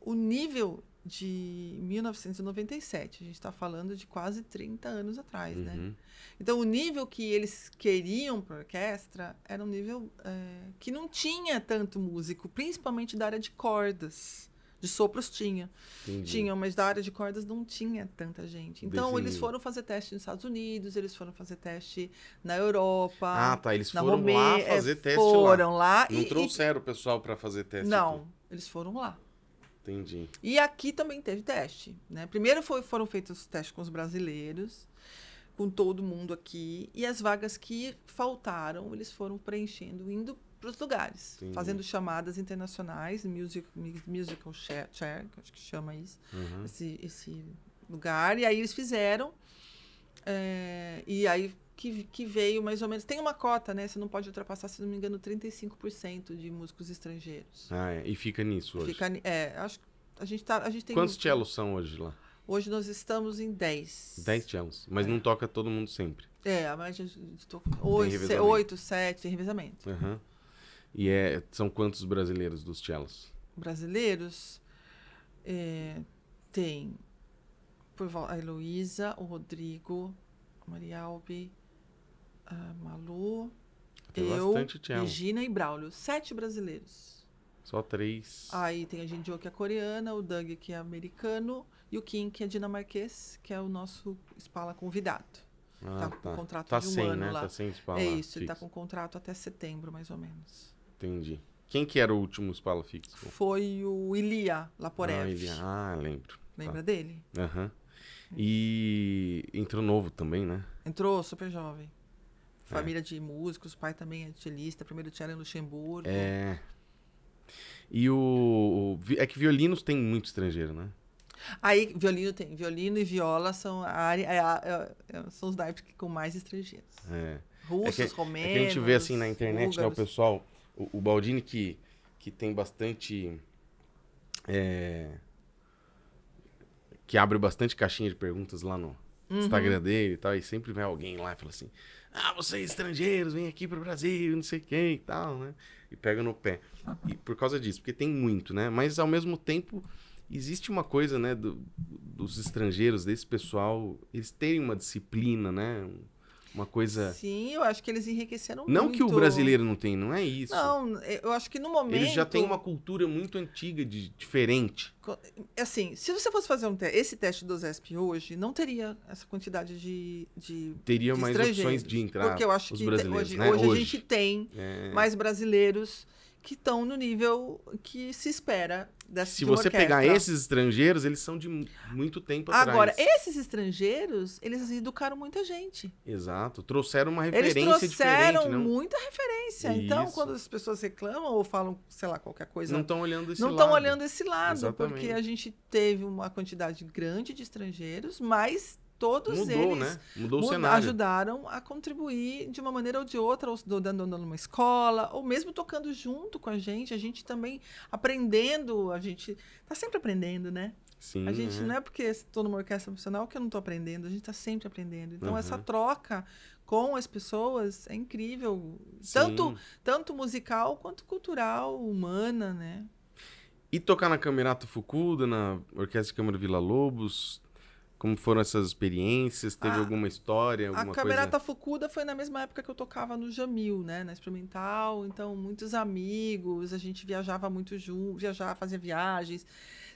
o nível de 1997. A gente está falando de quase 30 anos atrás, né? uhum. né? Então, o nível que eles queriam para orquestra era um nível é, que não tinha tanto músico, principalmente da área de cordas. De sopros tinha. Entendi. Tinha, mas da área de cordas não tinha tanta gente. Então, Definido. eles foram fazer teste nos Estados Unidos, eles foram fazer teste na Europa. Ah, tá. Eles foram Romê, lá fazer é, teste foram lá. lá. Não e, trouxeram e... o pessoal para fazer teste Não, aqui. eles foram lá. Entendi. E aqui também teve teste, né? Primeiro foi, foram feitos os testes com os brasileiros, com todo mundo aqui, e as vagas que faltaram, eles foram preenchendo, indo para os lugares, Entendi. fazendo chamadas internacionais, music, musical chair, chair, acho que chama isso, uhum. esse, esse lugar. E aí eles fizeram, é, e aí que, que veio mais ou menos. Tem uma cota, né? Você não pode ultrapassar, se não me engano, 35% de músicos estrangeiros. Ah, é. e fica nisso hoje? Fica, é, acho que a gente, tá, a gente tem. Quantos um... cellos são hoje lá? Hoje nós estamos em 10. 10 cellos, mas é. não toca todo mundo sempre. É, a média to... 8, 7, tem revezamento. Uhum. E é, são quantos brasileiros dos cellos? Brasileiros? É, tem por, a Heloísa, o Rodrigo, a Maria Albi, a ah, Malu, tem eu, Regina e Braulio. Sete brasileiros. Só três. Aí tem a Jinjo, que é coreana, o Doug, que é americano, e o Kim, que é dinamarquês, que é o nosso Spala convidado. Ah, tá, tá com contrato tá de um sem, ano né? lá. Tá sem Spala. É isso, fixo. ele tá com contrato até setembro, mais ou menos. Entendi. Quem que era o último Spala fixo? Foi o Ilia Laporev. Ah, Ilia. ah lembro. Lembra tá. dele? Aham. Uhum. E entrou novo também, né? Entrou, super jovem. É. família de músicos, pai também é estilista, primeiro tiara em é Luxemburgo. É. E o, É que violinos tem muito estrangeiro, né? Aí, violino tem. Violino e viola são a área, é, é, é, são os naipes com mais estrangeiros. É. Russos, é que, romenos. É que a gente vê assim na internet, búlgaros. né, o pessoal, o, o, Baldini que, que tem bastante. É, que abre bastante caixinha de perguntas lá no uhum. Instagram dele e tal, e sempre vem alguém lá e fala assim: ah, vocês é estrangeiros, vem aqui pro Brasil, não sei quem e tal, né? E pega no pé. E por causa disso, porque tem muito, né? Mas ao mesmo tempo, existe uma coisa, né, do, dos estrangeiros, desse pessoal, eles terem uma disciplina, né? uma coisa. Sim, eu acho que eles enriqueceram não muito. Não que o brasileiro não tem, não é isso. Não, é, eu acho que no momento. Eles já têm uma cultura muito antiga, de diferente. Assim, se você fosse fazer um te esse teste do ZESP hoje, não teria essa quantidade de. de teria de mais opções de entrar. Porque eu acho que hoje, né? hoje, hoje, a gente tem é... mais brasileiros que estão no nível que se espera se você orquestra. pegar esses estrangeiros, eles são de muito tempo Agora, atrás. Agora, esses estrangeiros, eles educaram muita gente. Exato. Trouxeram uma referência eles trouxeram muita referência. Então, Isso. Então, quando as pessoas reclamam ou falam, sei lá, qualquer coisa... Não estão olhando esse não lado. Não estão olhando esse lado. Exatamente. Porque a gente teve uma quantidade grande de estrangeiros, mas todos Mudou, eles né? Mudou o cenário. ajudaram a contribuir de uma maneira ou de outra, ou dando numa escola, ou mesmo tocando junto com a gente, a gente também aprendendo, a gente está sempre aprendendo, né? Sim, a gente né? não é porque estou numa orquestra profissional que eu não estou aprendendo, a gente está sempre aprendendo. Então, uhum. essa troca com as pessoas é incrível, tanto, tanto musical quanto cultural, humana, né? E tocar na Camerata Fukuda, na Orquestra de Câmara Vila Lobos, como foram essas experiências? Teve ah, a, alguma história? Alguma a Camerata coisa... Fukuda foi na mesma época que eu tocava no Jamil, né? Na Experimental. Então, muitos amigos, a gente viajava muito junto, viajava, fazia viagens.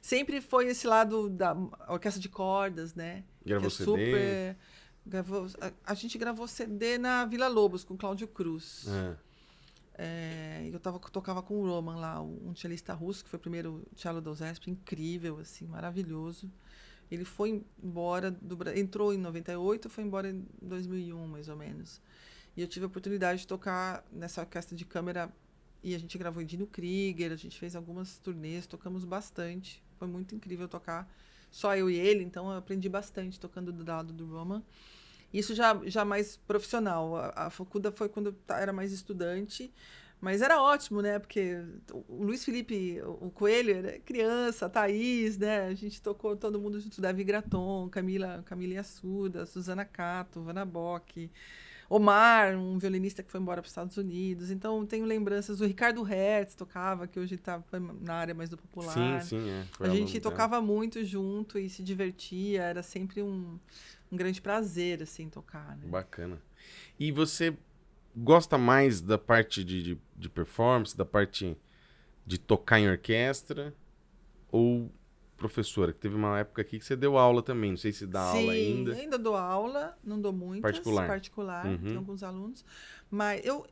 Sempre foi esse lado da orquestra de cordas, né? Gravou é CD? Super... Gravou... A, a, gente gravou CD na Vila Lobos, com Cláudio Cruz. É. É, eu tava, tocava com o Roman lá, um cellista russo, que foi o primeiro cello do Zesp, incrível, assim, maravilhoso. Ele foi embora do entrou em 98, foi embora em 2001, mais ou menos. E eu tive a oportunidade de tocar nessa orquestra de câmera e a gente gravou em Dino Krieger, a gente fez algumas turnês, tocamos bastante. Foi muito incrível tocar só eu e ele, então eu aprendi bastante tocando do lado do Roman. Isso já, já mais profissional. A, a Focuda foi quando eu era mais estudante. Mas era ótimo, né? Porque o Luiz Felipe, o Coelho, era é criança, Thaís, né? A gente tocou todo mundo junto, Davi Graton, Camila, Camila Iassuda, Suzana Cato, Vana Bock, Omar, um violinista que foi embora para os Estados Unidos. Então, tenho lembranças. O Ricardo Hertz tocava, que hoje está na área mais do popular. Sim, sim, é. a gente tocava muito junto e se divertia. Era sempre um, um grande prazer, assim, tocar. Né? Bacana. E você gosta mais da parte de, de, de performance, da parte de tocar em orquestra? Ou professora, que teve uma época aqui que você deu aula também, não sei se dá Sim, aula ainda. Sim, ainda dou aula, não dou muito particular, particular uhum. tem alguns alunos, mas eu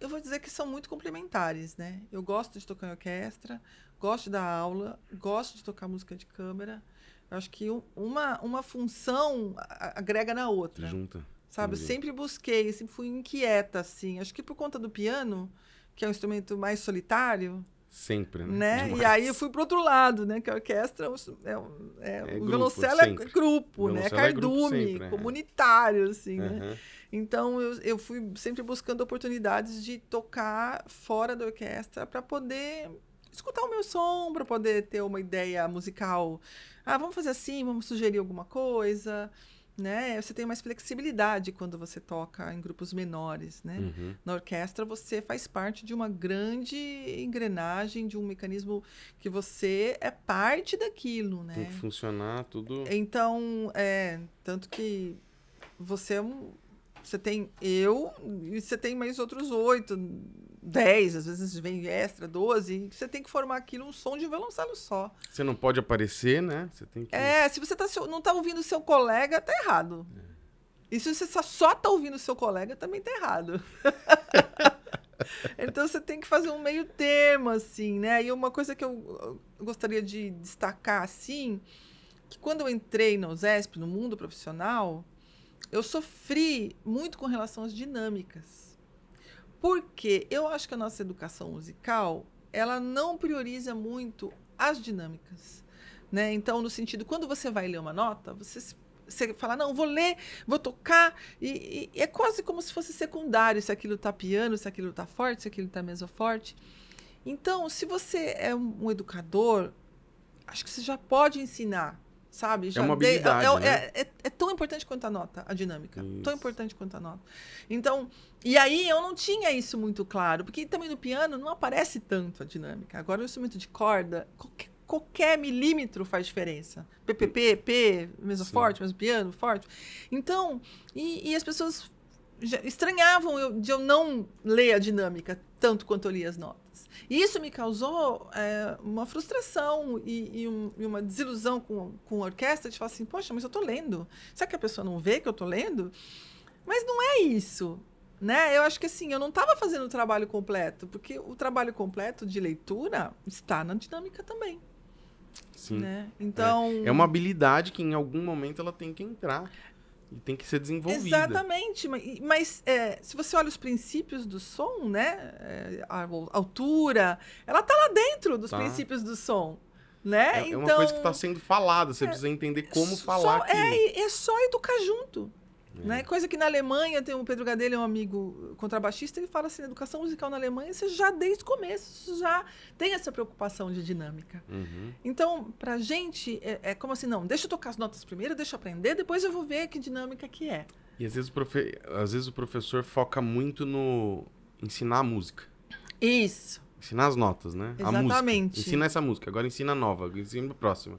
eu vou dizer que são muito complementares, né? Eu gosto de tocar em orquestra, gosto de dar aula, gosto de tocar música de câmera. Eu acho que uma uma função agrega na outra. Junta. Sabe? Eu sempre busquei, sempre fui inquieta, assim. Acho que por conta do piano, que é um instrumento mais solitário. Sempre, né? né? E aí eu fui pro outro lado, né? Que a orquestra é, um, é, é o é grupo, violoncelo é né? é sempre. é grupo, né? É cardume, sempre, comunitário, assim, uhum. né? Então eu, eu fui sempre buscando oportunidades de tocar fora da orquestra para poder escutar o meu som, para poder ter uma ideia musical. Ah, vamos fazer assim, vamos sugerir alguma coisa né? Você tem mais flexibilidade quando você toca em grupos menores, né? Uhum. Na orquestra você faz parte de uma grande engrenagem, de um mecanismo que você é parte daquilo, né? Tem que funcionar tudo. Então, é, tanto que você é um, você tem eu e você tem mais outros oito 10, às vezes vem extra, 12, você tem que formar aquilo um som de um violoncelo só. Você não pode aparecer, né? Você tem que... É, se você tá, não tá ouvindo seu colega, tá errado. É. E se você só tá ouvindo seu colega, também tá errado. então você tem que fazer um meio tema, assim, né? E uma coisa que eu gostaria de destacar, assim, que quando eu entrei no USESP, no mundo profissional, eu sofri muito com relação às dinâmicas porque eu acho que a nossa educação musical, ela não prioriza muito as dinâmicas. Né? Então, no sentido, quando você vai ler uma nota, você você fala, não, vou ler, vou tocar, e, e, é quase como se fosse secundário se aquilo está piano, se aquilo está forte, se aquilo está mesoforte. Então, se você é um, um educador, acho que você já pode ensinar sabe? Já é uma é, habilidade, é, né? é, é, é, tão importante quanto a nota, a dinâmica. Isso. Tão importante quanto a nota. Então, e aí eu não tinha isso muito claro, porque também no piano não aparece tanto a dinâmica. Agora, o instrumento de corda, qualquer, qualquer milímetro faz diferença. PPP, P, mesa forte, mesmo piano, forte. Então, e, e as pessoas estranhavam eu, de eu não ler a dinâmica tanto quanto eu li as notas. E isso me causou é, uma frustração e, e, um, e, uma desilusão com, com a orquestra, de falar assim, poxa, mas eu estou lendo. Será que a pessoa não vê que eu estou lendo? Mas não é isso. Né? Eu acho que assim, eu não estava fazendo o trabalho completo, porque o trabalho completo de leitura está na dinâmica também. Sim. Né? Então. É. é. uma habilidade que em algum momento ela tem que entrar e tem que ser desenvolvida. Exatamente, mas, mas é, se você olha os princípios do som, né, é, a altura, ela tá lá dentro dos tá. princípios do som. Né? É, então, é uma então, coisa que está sendo falada, você é, precisa entender como falar. É, aquilo. É, é só educar junto. É. Né? Coisa que na Alemanha tem o Pedro Gadelha, um amigo contrabaixista, ele fala assim: educação musical na Alemanha, você já desde o começo já tem essa preocupação de dinâmica. Uhum. Então, pra gente, é, é, como assim: não, deixa eu tocar as notas primeiro, deixa eu aprender, depois eu vou ver que dinâmica que é. E às vezes o, profe... às vezes o professor foca muito no ensinar a música. Isso. Ensinar as notas, né? Exatamente. Ensina essa música, agora ensina a nova, ensina a próxima.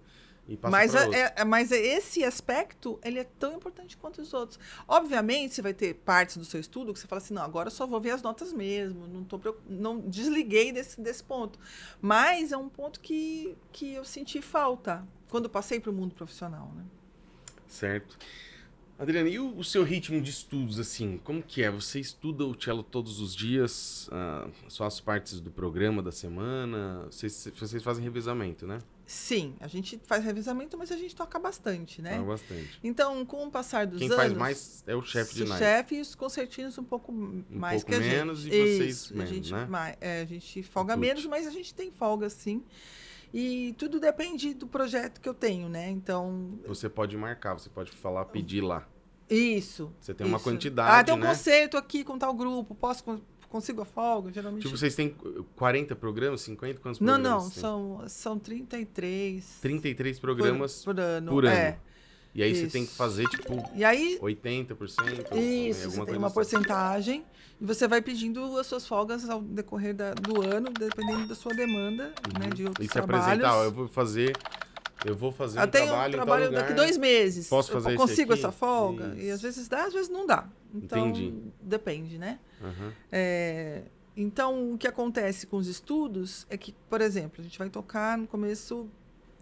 É, é, mas, é, é, mas esse aspecto, ele é tão importante quanto os outros. Obviamente, você vai ter partes do seu estudo que você fala assim, não, agora eu só vou ver as notas mesmo, não, tô, não desliguei desse, desse ponto. Mas é um ponto que, que eu senti falta quando passei para o mundo profissional, né? Certo. Adriana, e o, o, seu ritmo de estudos, assim, como que é? Você estuda o cello todos os dias, uh, só as partes do programa da semana? Vocês, vocês fazem revezamento, né? Sim, a gente faz revezamento, mas a gente toca bastante, né? Toca bastante. Então, com o passar dos Quem anos. Quem faz mais é o chefe de night. O chefe e os concertinos um pouco um mais pouco que a gente. menos e vocês Isso, menos, a gente, né? Mais, é, a gente folga menos, mas a gente tem folga, sim. E tudo depende do projeto que eu tenho, né? Então. Você pode marcar, você pode falar, pedir lá. Isso. Você tem isso. uma quantidade. Ah, tem um né? concerto aqui com tal grupo, posso consigo a folga, geralmente. Tipo, vocês têm 40 programas, 50? Quantos não, programas? Não, não, são, são 33. 33 programas por, por ano. Por ano. É. E aí Isso. você tem que fazer, tipo, e aí, 80%? Isso, você tem uma assim. porcentagem. E você vai pedindo as suas folgas ao decorrer da, do ano, dependendo da sua demanda, né, uhum. né? De outros e se trabalhos. apresentar, ó, eu vou fazer eu vou fazer um trabalho, um trabalho, trabalho daqui dois meses. Posso fazer eu consigo essa folga? Isso. E às vezes dá, às vezes não dá. Então, Entendi. depende, né? Uhum. É, então, o que acontece com os estudos é que, por exemplo, a gente vai tocar no começo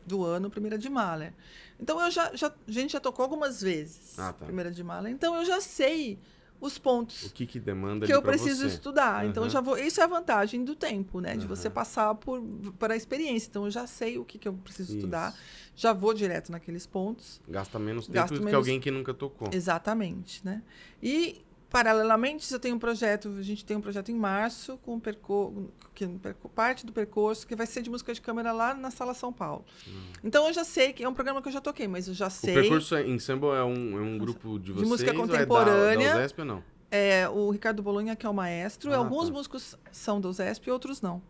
do ano, Primeira de Mahler. Então, eu já, já, a gente já tocou algumas vezes ah, tá. Primeira de Mahler. Então, eu já sei os pontos. O que, que demanda que eu preciso você. estudar. Uhum. Então já vou. Isso é a vantagem do tempo, né? De uhum. você passar por para a experiência. Então eu já sei o que, que eu preciso isso. estudar. Já vou direto naqueles pontos. Gasta menos tempo do menos... que alguém que nunca tocou. Exatamente, né? E Paralelamente, eu tenho um projeto, a gente tem um projeto em março com um perco, que, é parte do percurso que vai ser de música de câmera lá na Sala São Paulo. Hum. Então eu já sei que é um programa que eu já toquei, mas eu já sei. O percurso é, em Sambo é um, é um grupo de vocês? De música contemporânea. É da, da USESP, não? É, o Ricardo Bolonha que é o maestro, ah, alguns tá. músicos são do USESP, outros não.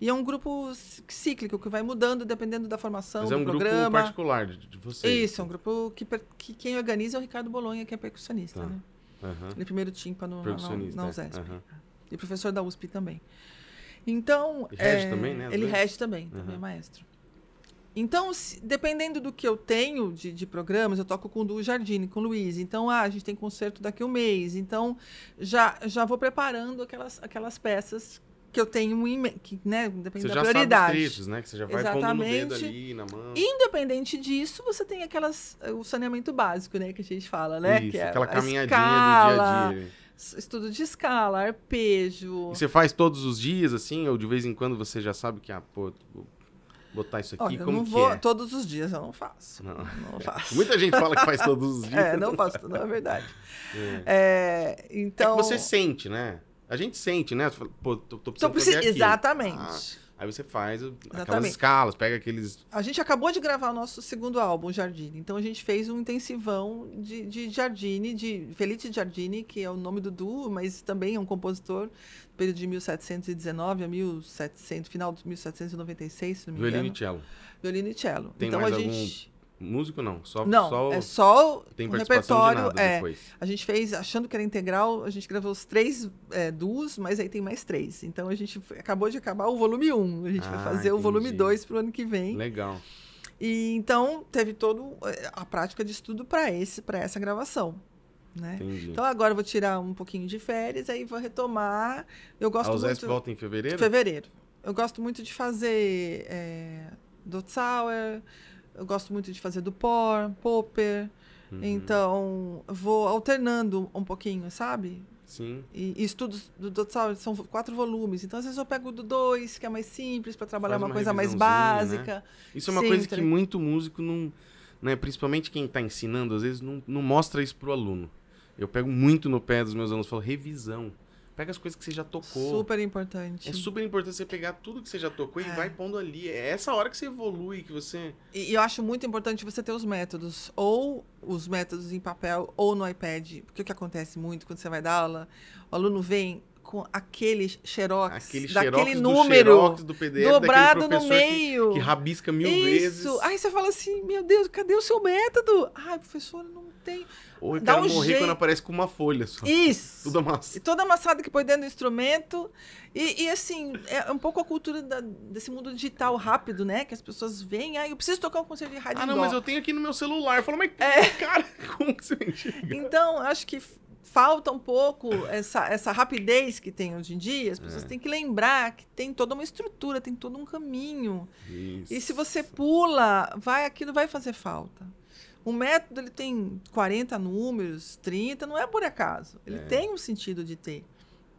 E é um grupo cíclico que vai mudando dependendo da formação Mas é um do programa. grupo particular de, de vocês. Isso, é um grupo que, que quem organiza é o Ricardo Bolonha, que é percussionista, tá. né? Uhum. Ele é primeiro tímpano na, na USESP. Uhum. E professor da USP também. Então. É, né, ele é, rege também, né? Ele rege também, uhum. também é maestro. Então, se, dependendo do que eu tenho de, de, programas, eu toco com o Du Jardine, com o Luiz. Então, ah, a gente tem concerto daqui a um mês. Então, já, já vou preparando aquelas, aquelas peças que eu tenho que, né, depende você da já prioridade. Sabe os né, que você já vai Exatamente. pondo no dedo ali, na mão. Independente disso, você tem aquelas o saneamento básico, né, que a gente fala, né, Isso, que é aquela caminhadinha escala, do dia a dia. Estudo de escala, arpejo. E você faz todos os dias assim, ou de vez em quando você já sabe que ah, pô, botar isso aqui, Olha, como eu não vou, é? Todos os dias eu não faço. Não, não faço. Muita gente fala que faz todos os é, dias. é, não faço, não é verdade. É. É, então... É você sente, né? A gente sente, né? Pô, tô, tô precisando. Tô preci... Exatamente. Ah, aí você faz Exatamente. aquelas escalas, pega aqueles. A gente acabou de gravar o nosso segundo álbum, Jardine. Então a gente fez um intensivão de, de Jardine, de Felice Jardine, que é o nome do duo, mas também é um compositor do período de 1719 a 1700, final de 1796, se não me engano. Violino e cello. Violino e cello. Tem então mais a gente. Algum Músico não, só Não, só, é só tem repertório. De é, A gente fez, achando que era integral, a gente gravou os três é, duos, mas aí tem mais três. Então a gente acabou de acabar o volume Um, a gente ah, vai fazer entendi. o volume dois pro ano que vem. Legal. E então teve toda é, a prática de estudo para esse, para essa gravação. Né? Então agora eu vou tirar um pouquinho de férias, aí vou retomar. Eu gosto a muito. volta em fevereiro? Fevereiro. Eu gosto muito de fazer é, Dotzauer, eu gosto muito de fazer do por, popper. Uhum. Então, vou alternando um pouquinho, sabe? Sim. E, e estudos do Dotsal são quatro volumes. Então, às vezes eu pego do dois, que é mais simples, para trabalhar uma, uma, coisa mais né? básica. Né? Isso é uma coisa que muito músico não. Né, principalmente quem está ensinando, às vezes não, não mostra isso para o aluno. Eu pego muito no pé dos meus alunos, falo revisão. Pega as coisas que você já tocou. Super importante. É super importante você pegar tudo que você já tocou é. e vai pondo ali. É essa hora que você evolui, que você. E, e eu acho muito importante você ter os métodos. Ou os métodos em papel ou no iPad. Porque o que acontece muito quando você vai dar aula, o aluno vem com aqueles xerox, aquele xerox daquele do número xerox do PDF, dobrado no meio, que, que rabisca mil Isso. vezes. Isso. Aí você fala assim, meu Deus, cadê o seu método? Ai, professor, não tem. Ou Dá o um morrer jeito. quando aparece com uma folha só. Isso. Tudo amassado. E toda amassada que põe dentro do instrumento. E, e assim, é um pouco a cultura da, desse mundo digital rápido, né? Que as pessoas veem, ah, eu preciso tocar um concerto de rádio Ah, não, dó. mas eu tenho aqui no meu celular. Eu falo, mas é. cara, como você me Então, acho que falta um pouco essa, essa rapidez que tem hoje em dia. As pessoas é. têm que lembrar que tem toda uma estrutura, tem todo um caminho. Isso. E se você pula, vai aquilo vai fazer falta. O método ele tem 40 números, 30, não é por acaso. Ele é. tem um sentido de ter.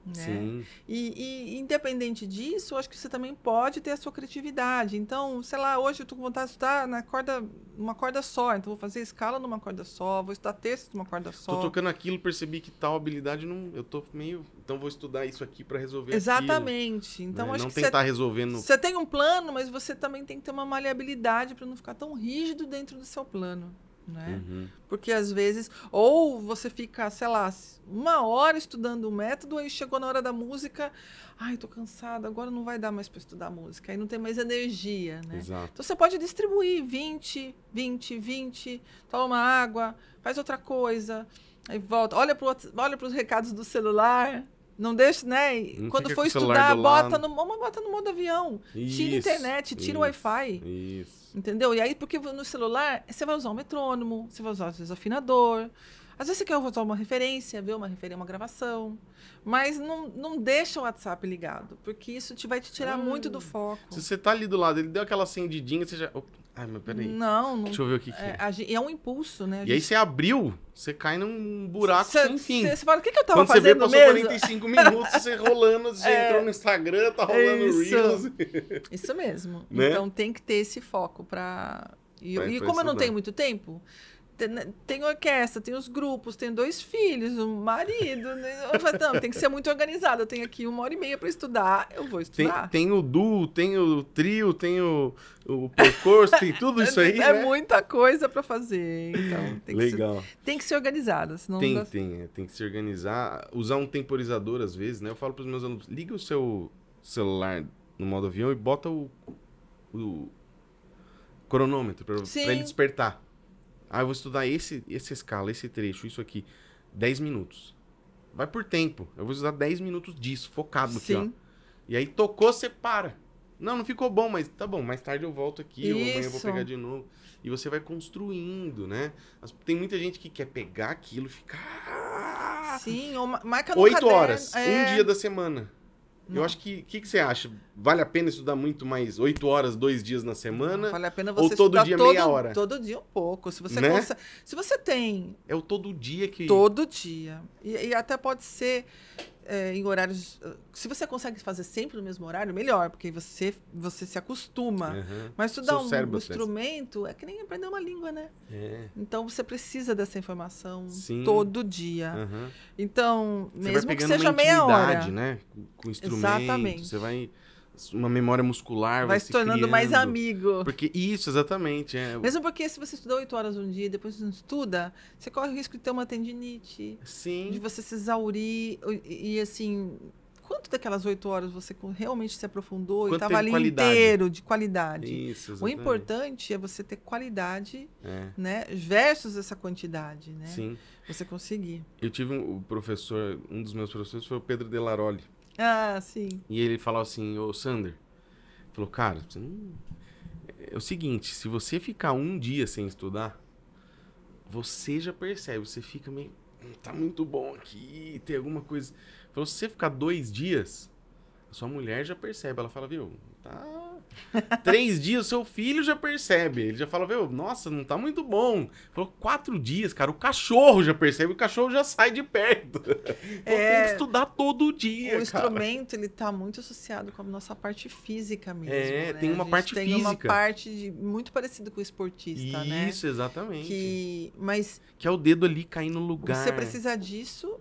Né? Sim. E, e, independente disso, acho que você também pode ter a sua criatividade. Então, sei lá, hoje eu estou com vontade de estudar na corda, uma corda só. Então, vou fazer escala numa corda só, vou estudar texto numa corda só. Tô tocando aquilo, percebi que tal habilidade não. Eu tô meio. Então, vou estudar isso aqui para resolver Exatamente. Aquilo, então, né? acho não que. Não tentar cê, resolvendo. Você tem um plano, mas você também tem que ter uma maleabilidade para não ficar tão rígido dentro do seu plano né? Uhum. Porque às vezes, ou você fica, sei lá, uma hora estudando o método, aí chegou na hora da música, ai, tô cansada, agora não vai dar mais para estudar música, aí não tem mais energia, né? Exato. Então você pode distribuir 20, 20, 20, toma água, faz outra coisa, aí volta, olha para olha pros recados do celular, não deixa, né? Não Quando for estudar, bota no, bota no modo avião. Isso, tira a internet, tira o Wi-Fi. Isso. Entendeu? E aí, porque no celular, você vai usar um metrônomo, você vai usar o desafinador Às vezes você quer usar uma referência, ver uma referência, uma gravação. Mas não, não deixa o WhatsApp ligado, porque isso te vai te tirar hum. muito do hum. foco. Se você tá ali do lado, ele deu aquela acendidinha, você já. Opa Ai, ah, mas peraí. Não, não. Deixa eu ver o que, que é. É, é um impulso, né? E gente... aí você abriu, você cai num buraco cê, sem fim. Você fala, o que, que eu tava Quando fazendo Quando você vê, passou mesmo? 45 minutos, você rolando, você é, entrou no Instagram, tá rolando isso. Reels. Isso mesmo. Né? Então tem que ter esse foco pra... E, e como eu não tenho muito tempo, né, tem orquestra, tem os grupos, tem dois filhos, um marido. Né? Eu falo, não, tem que ser muito organizado. Eu tenho aqui uma hora e meia para estudar, eu vou estudar. Tem, tem, o duo, tem o trio, tem o, o percurso, tem tudo isso aí. É né? muita coisa para fazer. Então, tem Legal. Que ser, tem que ser organizado, senão tem, dá... tem, é, tem que se organizar. Usar um temporizador às vezes, né? Eu falo para os meus alunos: liga o seu celular no modo avião e bota o, o cronômetro para ele despertar. Ah, eu vou estudar esse, esse escala, esse trecho, isso aqui. 10 minutos. Vai por tempo. Eu vou estudar 10 minutos disso, focado aqui. Sim. ó. E aí tocou, você para. Não, não ficou bom, mas tá bom, mais tarde eu volto aqui, Isso. ou amanhã eu vou pegar de novo. E você vai construindo, né? tem muita gente que quer pegar aquilo e ficar. Ah! Sim, ou marca no Oito caderno, horas, é... um dia da semana. Não. Eu acho que. O que, que, você acha? Vale a pena estudar muito mais oito horas, dois dias na semana? vale a pena você ou todo estudar dia todo, meia hora? Todo dia um pouco. Se você, né? se você tem. É o todo dia que. Todo dia. E, e até pode ser é, em horários. Eh, se você consegue fazer sempre no mesmo horário, melhor, porque você, você se acostuma. Uhum. Mas estudar um, um instrumento é que nem aprender uma língua, né? É. Então você precisa dessa informação Sim. todo dia. Uhum. Então, você mesmo que seja meia hora. Né? Com o instrumento. Exatamente. Você vai uma memória muscular vai, vai se tornando mais amigo. Porque isso, exatamente. É. Mesmo porque se você estudar oito horas um dia, depois não estuda, você corre o risco de ter uma tendinite. Sim. De você se exaurir e, e assim, quanto daquelas oito horas você realmente se aprofundou quanto e estava ali qualidade. inteiro de qualidade. Isso, exatamente. o importante é você ter qualidade, é. né, versus essa quantidade, né? Sim. Você conseguir. Eu tive um professor, um dos meus professores foi o Pedro Delaroli. Ah, sim. E ele falou assim, ô Sander, falou, cara, é, é o seguinte, se você ficar um dia sem estudar, você já percebe, você fica meio, hum, tá muito bom aqui, tem alguma coisa. Falou, se você ficar dois dias, a sua mulher já percebe, ela fala, viu, tá Três dias, o seu filho já percebe. Ele já fala, viu nossa, não tá muito bom. Falou, quatro dias, cara, o cachorro já percebe, o cachorro já sai de perto. É, Pô, tem que é. estudar todo dia. O cara. instrumento, ele tá muito associado com a nossa parte física mesmo. É, né? tem uma parte tem física. Tem uma parte de, muito parecida com o esportista, Isso, né? Isso, exatamente. Que, mas, que é o dedo ali cair no lugar. Você precisa disso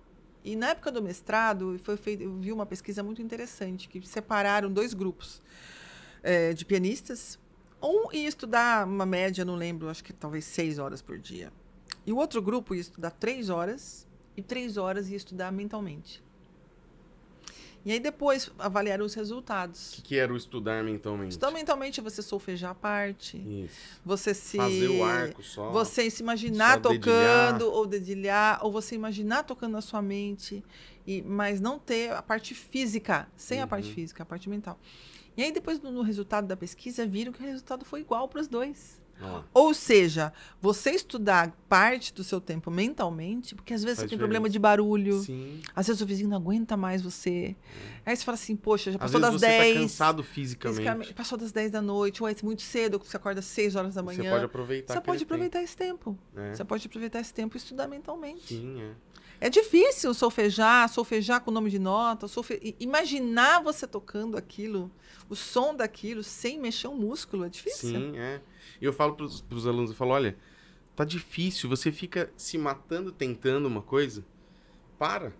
e na época do mestrado, foi feito, eu vi uma pesquisa muito interessante, que separaram dois grupos é, de pianistas, um ia estudar uma média, não lembro, acho que talvez seis horas por dia. E o outro grupo ia estudar três horas, e três horas ia estudar mentalmente. E aí depois avaliaram os resultados. O que, que, era o estudar mentalmente? Estudar mentalmente é você solfejar a parte. Isso. Você se. Fazer o arco só. Você se imaginar tocando, dedilhar. ou dedilhar, ou você imaginar tocando na sua mente, e mas não ter a parte física, sem uhum. a parte física, a parte mental. E aí, depois, no resultado da pesquisa, viram que o resultado foi igual para os dois. Ah. Ou seja, você estudar parte do seu tempo mentalmente, porque às vezes Faz você tem problema de barulho, Sim. às vezes o vizinho não aguenta mais você. É. Aí você fala assim, poxa, já passou às das vezes você está cansado fisicamente. fisicamente. Passou das 10 da noite, ou é muito cedo, você acorda às 6 horas da manhã. Você pode aproveitar. Você pode aproveitar tempo. esse tempo. É. Você pode aproveitar esse tempo e estudar mentalmente. Sim, é. É difícil solfejar, solfejar com o nome de nota, solfe... imaginar você tocando aquilo, o som daquilo, sem mexer um músculo, é difícil. Sim, é. E eu falo para os alunos, eu falo, olha, tá difícil, você fica se matando tentando uma coisa, para.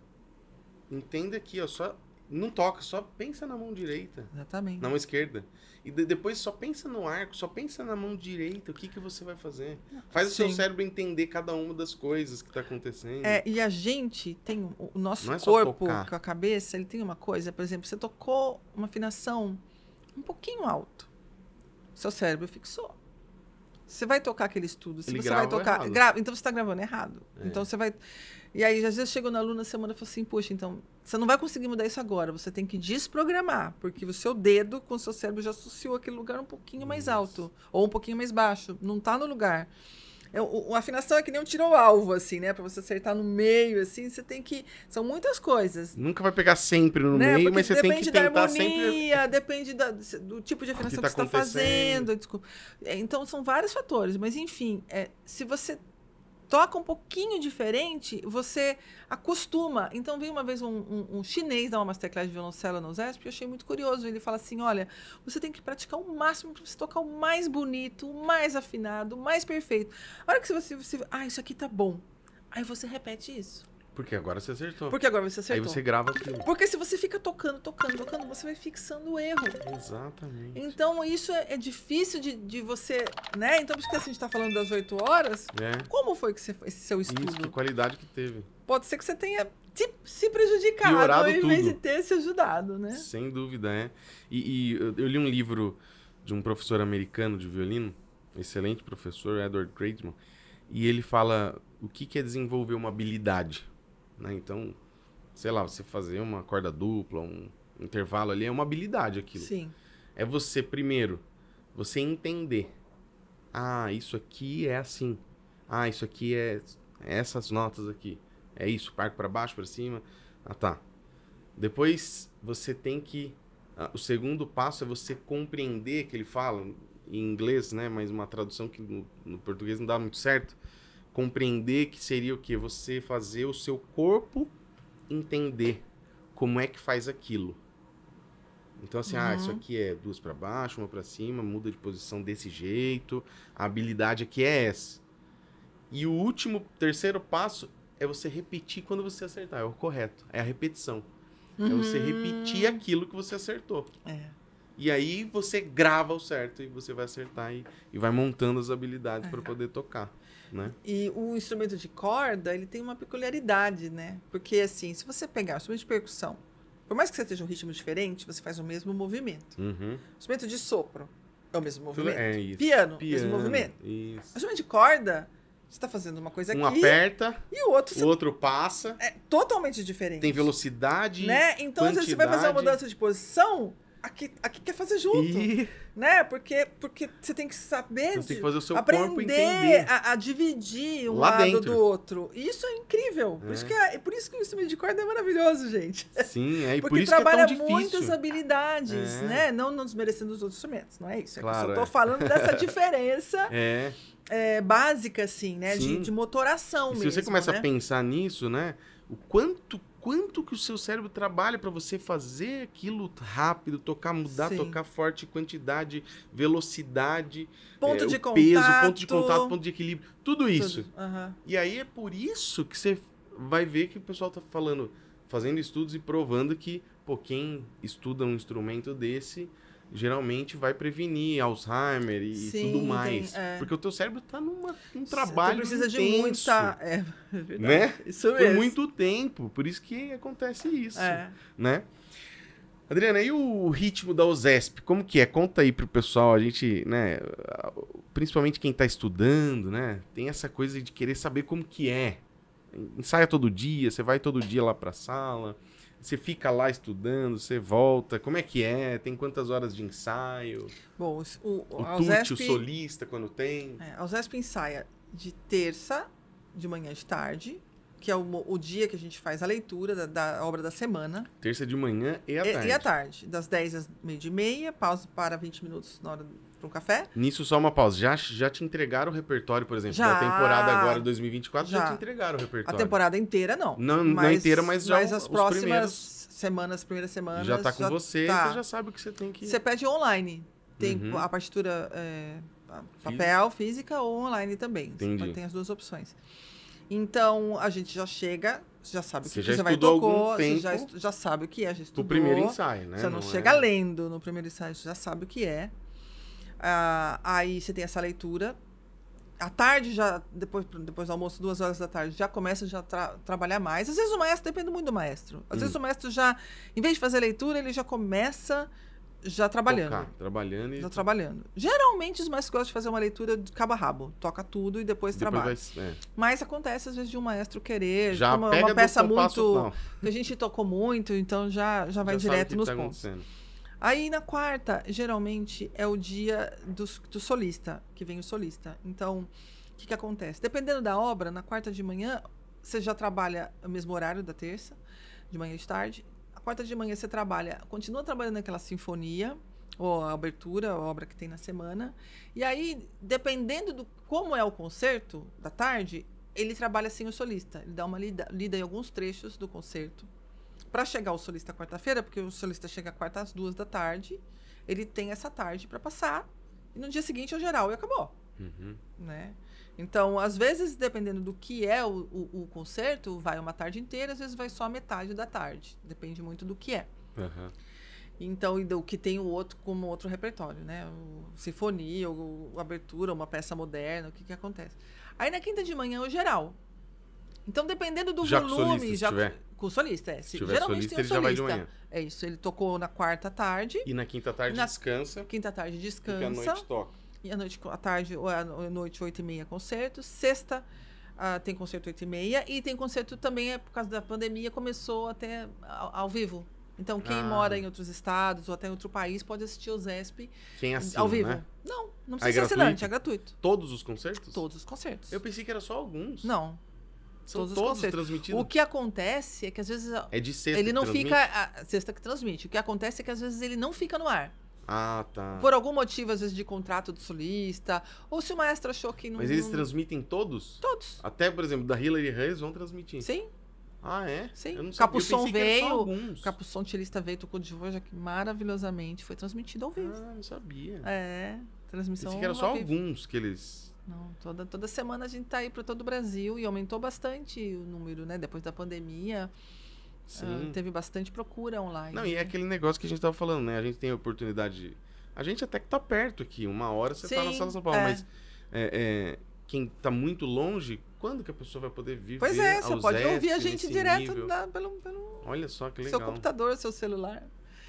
Entenda aqui, ó, só não toca, só pensa na mão direita. Exatamente. Na mão esquerda. E de, depois só pensa no arco, só pensa na mão direita, o que, que você vai fazer. Faz Sim. o seu cérebro entender cada uma das coisas que está acontecendo. É, e a gente tem. O nosso é corpo com a cabeça, ele tem uma coisa, por exemplo, você tocou uma afinação um pouquinho alto. Seu cérebro fixou. Você vai tocar aquele estudo. Se ele você vai tocar. Grava, então você está gravando errado. É. Então você vai. E aí, às vezes, chega na aluna semana e fala assim: Poxa, então, você não vai conseguir mudar isso agora, você tem que desprogramar, porque o seu dedo com o seu cérebro já associou aquele lugar um pouquinho mais alto ou um pouquinho mais baixo, não está no lugar. É, o, a afinação é que nem um tiro alvo, assim, né? Pra você acertar no meio, assim, você tem que. São muitas coisas. Nunca vai pegar sempre no né? meio, Porque mas você tem que tentar harmonia, sempre. Depende da harmonia, depende do tipo de afinação que, tá que você tá fazendo. Desculpa. É, então, são vários fatores, mas enfim, é, se você toca um pouquinho diferente, você acostuma. Então, veio uma vez um, um, um chinês dar uma masterclass de violoncelo no USESP e eu achei muito curioso. Ele fala assim: olha, você tem que praticar o máximo para você tocar o mais bonito, o mais afinado, o mais perfeito. A hora que você, você. Ah, isso aqui tá bom. Aí você repete isso. Porque agora você acertou. Porque agora você acertou. Aí você grava aquilo. Porque se você fica tocando, tocando, tocando, você vai fixando o erro. Exatamente. Então isso é, é difícil de, de você, né? Então por isso que assim, a gente tá falando das 8 horas. É. Como foi que você, esse seu estudo? Isso, que qualidade que teve. Pode ser que você tenha se, se prejudicado ao invés de ter se ajudado, né? Sem dúvida, é. E, e eu li um livro de um professor americano de violino, excelente professor, Edward Craigman, e ele fala o que, que é desenvolver uma habilidade né? Então, sei lá, você fazer uma corda dupla, um intervalo ali, é uma habilidade aquilo. Sim. É você, primeiro, você entender. Ah, isso aqui é assim. Ah, isso aqui é essas notas aqui. É isso, parco para baixo, para cima. Ah, tá. Depois você tem que. Ah, o segundo passo é você compreender que ele fala em inglês, né? Mas uma tradução que no, no português não dá muito certo. Compreender que seria o quê? Você fazer o seu corpo entender como é que faz aquilo. Então, assim, uhum. ah, isso uhum. aqui é duas para baixo, uma para cima, muda de posição desse jeito, a habilidade aqui é essa. E o último, terceiro passo é você repetir quando você acertar, é o correto, é a repetição. Uhum. É você uhum. repetir aquilo que você acertou. É. E aí você grava o certo e você vai acertar e, e vai montando as habilidades uhum. para é. poder tocar. Né? E o instrumento de corda, ele tem uma peculiaridade, né? Porque, assim, se você pegar o instrumento de percussão, por mais que você esteja um ritmo diferente, você faz o mesmo movimento. Uhum. O instrumento de sopro é o mesmo movimento. É isso. Piano, Piano mesmo movimento. Isso. O instrumento de corda, você está fazendo uma coisa um aqui. Um aperta. E o outro. O outro passa. É totalmente diferente. Tem velocidade. Né? Então, quantidade. às vezes, você vai fazer uma mudança de posição aqui, aqui quer fazer junto. E... Né? Porque, porque você tem que saber. Você tem que fazer o seu aprender a, a, dividir um Lá lado dentro. do outro. E isso é incrível. É. Por, isso é. que é, por isso que o instrumento de corda é maravilhoso, gente. Sim, é. E porque por isso trabalha que é tão difícil. muitas habilidades, é. né? Não, não desmerecendo os outros instrumentos, não é isso. É claro, que eu só tô é. falando dessa diferença. É. é. básica, assim, né? De, de, motoração e mesmo. Se você começa né? a pensar nisso, né? O quanto quanto que o seu cérebro trabalha para você fazer aquilo rápido, tocar, mudar, Sim. tocar forte, quantidade, velocidade, ponto é, de contato, peso, ponto de contato, ponto de equilíbrio, tudo isso. Uhum. E aí é por isso que você vai ver que o pessoal está falando, fazendo estudos e provando que, pô, quem estuda um instrumento desse geralmente vai prevenir Alzheimer e Sim, tudo mais. Tem, é. Porque o teu cérebro está num trabalho tu precisa intenso, de muita... É, é, verdade, né? Isso mesmo. Por muito tempo. Por isso que acontece isso, é. né? Adriana, e o ritmo da OSESP? Como que é? Conta aí pro pessoal, a gente, né, principalmente quem está estudando, né, tem essa coisa de querer saber como que é. Ensaia todo dia, você vai todo dia lá para a sala. Você fica lá estudando, você volta, como é que é? Tem quantas horas de ensaio? Bom, o, o, o Tute, o solista, quando tem? É, a USESP ensaia de terça, de manhã de tarde, que é o, o dia que a gente faz a leitura da, da obra da semana. Terça de manhã e à e, tarde. E à tarde, das 10 às meio de meia, pausa para 20 minutos na hora para um café. Nisso, só uma pausa. Já, já te entregaram o repertório, por exemplo, já. da temporada agora, 2024, já. já te entregaram o repertório. A temporada inteira, não. Não, mas, não inteira, mas já Mas as próximas primeiros... semanas, primeiras semanas... Já está com já você, tá. você já sabe o que você tem que... Você pede online. Tem uhum. a partitura é, papel, Fí física ou online também. Entendi. Tem as duas opções. Então, a gente já chega já sabe o que você, já você vai tocou, você já, já sabe o que é, já estudou. O primeiro ensaio, né? Você não, não chega é... lendo no primeiro ensaio, você já sabe o que é. Ah, aí você tem essa leitura. À tarde, já depois, depois do almoço, duas horas da tarde, já começa já tra trabalhar mais. Às vezes o maestro, depende muito do maestro. Às hum. vezes o maestro já, em vez de fazer leitura, ele já começa já trabalhando. Tocar, trabalhando e... Já trabalhando. Geralmente os maestros gostam de fazer uma leitura de cabo a rabo. Toca tudo e depois, depois trabalha. Vai, é. Mas acontece às vezes de um maestro querer, já uma, uma peça muito... Passo, que a gente tocou muito, então já, já vai já direto nos tá pontos. Aí na quarta, geralmente, é o dia do, do solista, que vem o solista. Então, o que, que acontece? Dependendo da obra, na quarta de manhã, você já trabalha o mesmo horário da terça, de manhã e de tarde. A quarta de manhã você trabalha, continua trabalhando naquela sinfonia, ou a abertura, a obra que tem na semana. E aí, dependendo do como é o concerto da tarde, ele trabalha sem o solista. Ele dá uma lida, lida em alguns trechos do concerto para chegar o solista quarta-feira, porque o solista chega quarta às duas da tarde, ele tem essa tarde para passar e no dia seguinte é o geral e acabou. Uhum. Né? Então, às vezes, dependendo do que é o, o, o, concerto, vai uma tarde inteira, às vezes vai só metade da tarde. Depende muito do que é. Uhum. Então, e do que tem o outro como outro repertório, né? O, sinfonia, ou, abertura, uma peça moderna, o que, que acontece. Aí na quinta de manhã é o geral. Então, dependendo do já volume. Solista, já com solista, é. Se, tiver geralmente solista, tem um solista. ele já vai de manhã. É isso. Ele tocou na quarta tarde. E na quinta tarde na descansa. Quinta tarde descansa. E à noite toca. E à noite, à tarde, ou à noite, 8 e meia, concerto. Sexta. Uh, tem concerto 8 e meia e tem concerto também, é, por causa da pandemia, começou até ao, ao vivo. Então, quem ah. mora em outros estados ou até em outro país pode assistir o ZESP quem assina, ao vivo. Né? Não, não ah, é precisa é ser assinante, é gratuito. Todos os concertos? Todos os concertos. Eu pensei que era só alguns. Não, são todos, todos transmitidos. O que acontece é que às vezes. É de sexta. Ele não fica. A ah, ah, sexta que transmite. O que acontece é que às vezes ele não fica no ar. Ah, tá. Por algum motivo, às vezes, de contrato do solista. Ou se o maestro achou que não. Mas eles não... transmitem todos? Todos. Até, por exemplo, da Hillary Reis vão transmitir. Sim. Ah, é? Sim. Eu não sabia. eu veio. Capuçon Tilista veio, tocou de voz, que maravilhosamente foi transmitido ao vivo. Ah, não sabia. É. Transmissão. Pensei que era só vivo. alguns que eles não, toda, toda semana a gente está aí para todo o Brasil e aumentou bastante o número, né? Depois da pandemia. Uh, teve bastante procura online. Não, e é né? aquele negócio que a gente estava falando, né? A gente tem a oportunidade. A gente até que está perto aqui, uma hora você está na sala São Paulo, é. mas é, é, quem está muito longe, quando que a pessoa vai poder viver? Pois é, você pode ouvir a gente direto da, pelo, pelo. Olha só que legal. Seu computador, seu celular.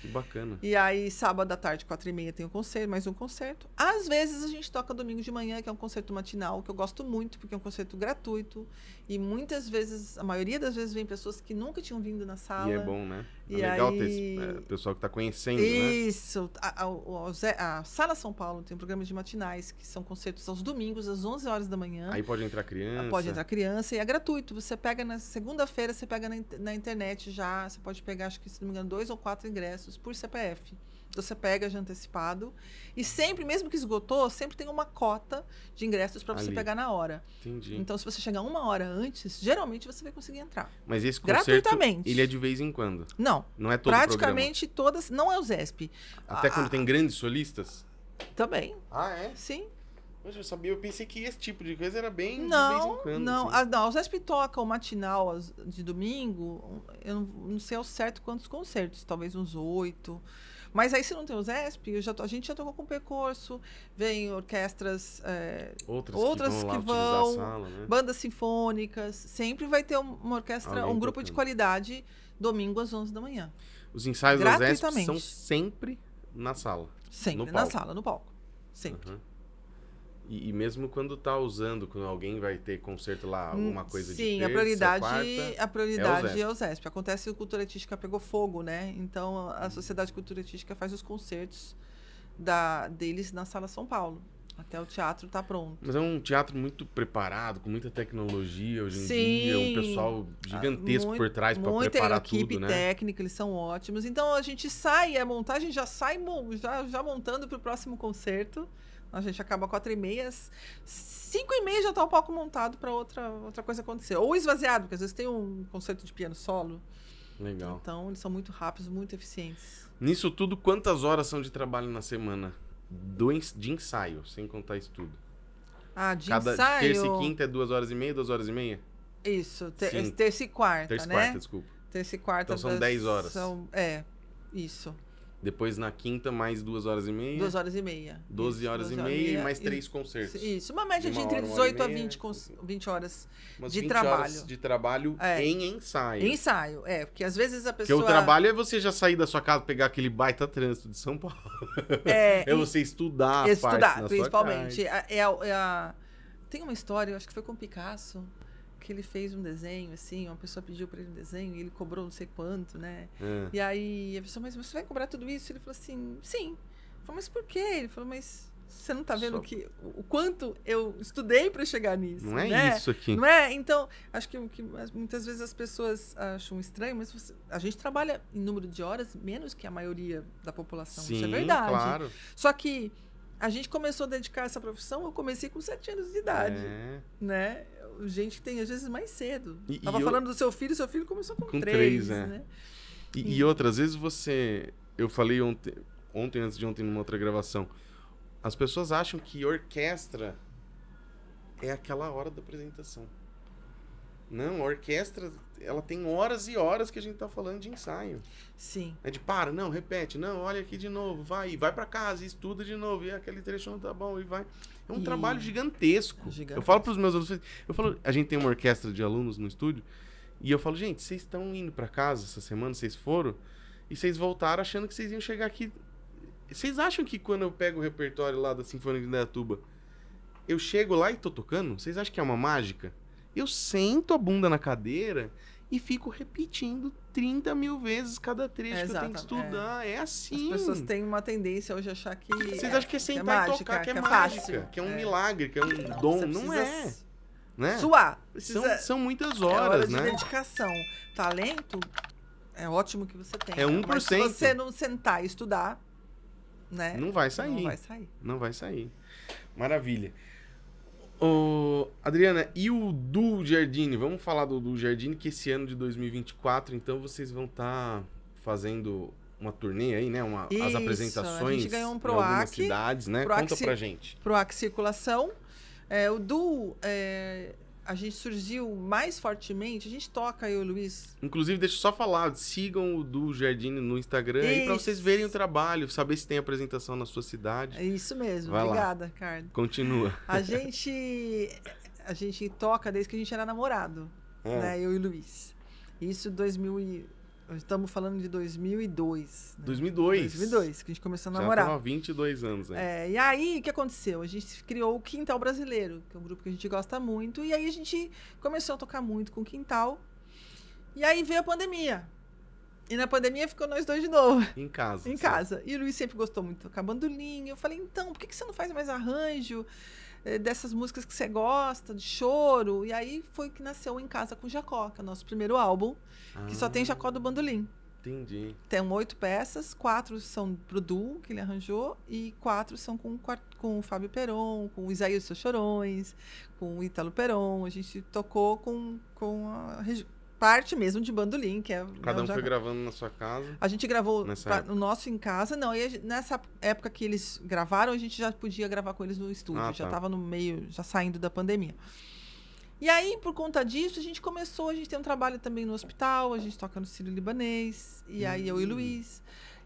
Que bacana. E aí, sábado à tarde, quatro e meia, tem um concerto, mais um concerto. Às vezes a gente toca domingo de manhã, que é um concerto matinal, que eu gosto muito, porque é um concerto gratuito. E muitas vezes, a maioria das vezes, vem pessoas que nunca tinham vindo na sala. E é bom, né? É legal aí... ter esse é, pessoal que está conhecendo, né? Isso. Né? A, a, a, Sala São Paulo tem um programa de matinais, que são concertos aos domingos, às 11 horas da manhã. Aí pode entrar ah, criança. Pode entrar criança e é gratuito. Você pega na segunda-feira, você pega na, na internet já. Você pode pegar, acho que, se não me engano, dois ou quatro ingressos por CPF. Você pega de antecipado. E sempre, mesmo que esgotou, sempre tem uma cota de ingressos para você pegar na hora. Entendi. Então, se você chegar uma hora antes, geralmente você vai conseguir entrar. Mas esse concerto, Gratuitamente. ele é de vez em quando? Não. Não é todo Praticamente todas... Não é o ZESP. Até ah, quando ah. tem grandes solistas? Também. Ah, é? Sim. Mas eu sabia, eu pensei que esse tipo de coisa era bem não, de vez em quando. Não, assim. a, ah, não, o ZESP toca o matinal de domingo, eu não, não sei ao certo quantos concertos, talvez uns oito mas aí se não tem o ZESP, tô, a gente já tocou com o percurso, vem orquestras é, eh, outras, outras, que vão, que vão sala, né? bandas sinfônicas, sempre vai ter uma orquestra, Alguém um grupo tocando. de qualidade domingo às 11 da manhã. Os ensaios da ZESP são sempre na sala. Sempre na sala, no palco. Sempre. Uhum. E, e, mesmo quando tá usando, quando alguém vai ter concerto lá, hum, alguma coisa Sim, de terça, a prioridade, quarta, a prioridade é o, é Acontece ZESP. Acontece o Cultura Artística pegou fogo, né? Então a Sociedade Cultura Artística faz os concertos da, deles na Sala São Paulo. Até o teatro tá pronto. Mas é um teatro muito preparado, com muita tecnologia hoje em Sim, dia, um pessoal gigantesco ah, muito, por trás para preparar tudo, né? Muita equipe técnica, eles são ótimos. Então a gente sai, a montagem já sai já, já montando para o próximo concerto a gente acaba quatro e meias, cinco e meia já tá o palco montado para outra, outra coisa acontecer. Ou esvaziado, porque às vezes tem um concerto de piano solo. Legal. Então, eles são muito rápidos, muito eficientes. Nisso tudo, quantas horas são de trabalho na semana? Do, de ensaio, sem contar estudo. Ah, de Cada ensaio? Terça e quinta é duas horas e meia, duas horas e meia? Isso, ter, terça e quarta, terça né? Terça e quarta, desculpa. Terça e quarta. Então são das, dez horas. São, é, isso. Depois na quinta, mais duas horas e meia. Duas horas e meia. Doze horas e meia, meia e mais três concertos. Isso, uma média de, uma entre hora, 18 a 20, cons... 20 assim. horas Umas de 20 trabalho. Horas de trabalho é. em ensaio. ensaio, é, porque às vezes a pessoa. Porque o trabalho é você já sair da sua casa, pegar aquele baita trânsito de São Paulo. É, é você estudar. Estudar, principalmente. É, é, é a... Tem uma história, eu acho que foi com o Picasso que ele fez um desenho, assim, uma pessoa pediu para ele um desenho e ele cobrou não sei quanto, né? É. E aí a pessoa, mas você vai cobrar tudo isso? Ele falou assim, sim. falou, mas por quê? Ele falou, mas você não tá vendo Só... que o quanto eu estudei para chegar nisso. Não é né? isso aqui. Não é? Então, acho que, que muitas vezes as pessoas acham estranho, mas você, a gente trabalha em número de horas menos que a maioria da população. Sim, isso é verdade. Claro. Só que a gente começou a dedicar essa profissão, eu comecei com 7 anos de idade. É. Né? gente que tem, às vezes, mais cedo. E, Tava e falando eu... do seu filho, seu filho começou com, com três, três né? né? E, e outras vezes você. Eu falei ontem, ontem, antes de ontem, numa outra gravação. As pessoas acham que orquestra é aquela hora da apresentação. Não, a orquestra, ela tem horas e horas que a gente tá falando de ensaio. Sim. É de para, não, repete, não, olha aqui de novo, vai, vai para casa, estuda de novo, e aquele trecho não tá bom, e vai. É um e... trabalho gigantesco. Eu falo para os meus alunos, eu falo, a gente tem uma orquestra de alunos no estúdio, e eu falo, gente, vocês estão indo para casa essa semana, vocês foram, e vocês voltaram achando que vocês iam chegar aqui. Vocês acham que quando eu pego o repertório lá da Sinfônica de Indaiatuba, eu chego lá e tô tocando? Vocês acham que é uma mágica? Eu sento a bunda na cadeira e fico repetindo 30 mil vezes cada trecho é, que eu tenho que é. estudar. É. é. assim. As pessoas têm uma tendência hoje a achar que. Vocês é, acham que é, é sentar que e tocar, que é, que é mágica, fácil. que é um milagre, que é um não, dom. Não é. Né? Suar. Precisa... São, são, muitas horas, hora de né? dedicação. Talento é ótimo que você tem. É 1%. Mas se você não sentar e estudar, né? Não vai sair. Não vai sair. Não vai sair. Maravilha. Adriana, e o Du Jardine? Vamos falar do Du Jardine, que esse ano de 2024, então, vocês vão estar tá fazendo uma turnê aí, né? Uma, Isso, as apresentações. A gente ganhou um PROAC. Em algumas cidades, né? Proac, Conta pra gente. PROAC Circulação. É, o Du é, a gente surgiu mais fortemente, a gente toca, eu e o Luiz. Inclusive, deixa eu só falar, sigam o Du Jardim no Instagram isso. aí para vocês verem o trabalho, saber se tem apresentação na sua cidade. É isso mesmo, Vai obrigada, Ricardo. Continua. A gente, a gente toca desde que a gente era namorado, é. né, eu e o Luiz. Isso em 2000 e... Estamos falando de 2002. Né? 2002. 2002, que a gente começou a namorar. Já tava 22 anos, né? É, e aí, o que aconteceu? A gente criou o Quintal Brasileiro, que é um grupo que a gente gosta muito. E aí a gente começou a tocar muito com o Quintal. E aí veio a pandemia. E na pandemia ficou nós dois de novo. Em casa. em sim. casa. E o Luiz sempre gostou muito de tocar bandolim. Eu falei, então, por que, que você não faz mais arranjo? Eh, dessas músicas que você gosta, de choro. E aí foi que nasceu Em Casa com Jacó, que é o nosso primeiro álbum, ah, que só tem ah. Jacó do Bandolim. Entendi. Tem oito peças, quatro são pro duo que ele arranjou, e quatro são com, com o Fábio Peron, com o Isaías Chorões, com o Ítalo Peron. A gente tocou com, com a parte mesmo de bandolim, que é. Cada um foi gravando na sua casa. A gente gravou pra, o nosso em casa, não. E nessa época que eles gravaram, a gente já podia gravar com eles no estúdio. Ah, tá. já estava no meio, já saindo da pandemia. E aí, por conta disso, a gente começou, a gente tem um trabalho também no hospital, a gente toca no Círio Libanês, e aí hum. eu e hum. Luiz.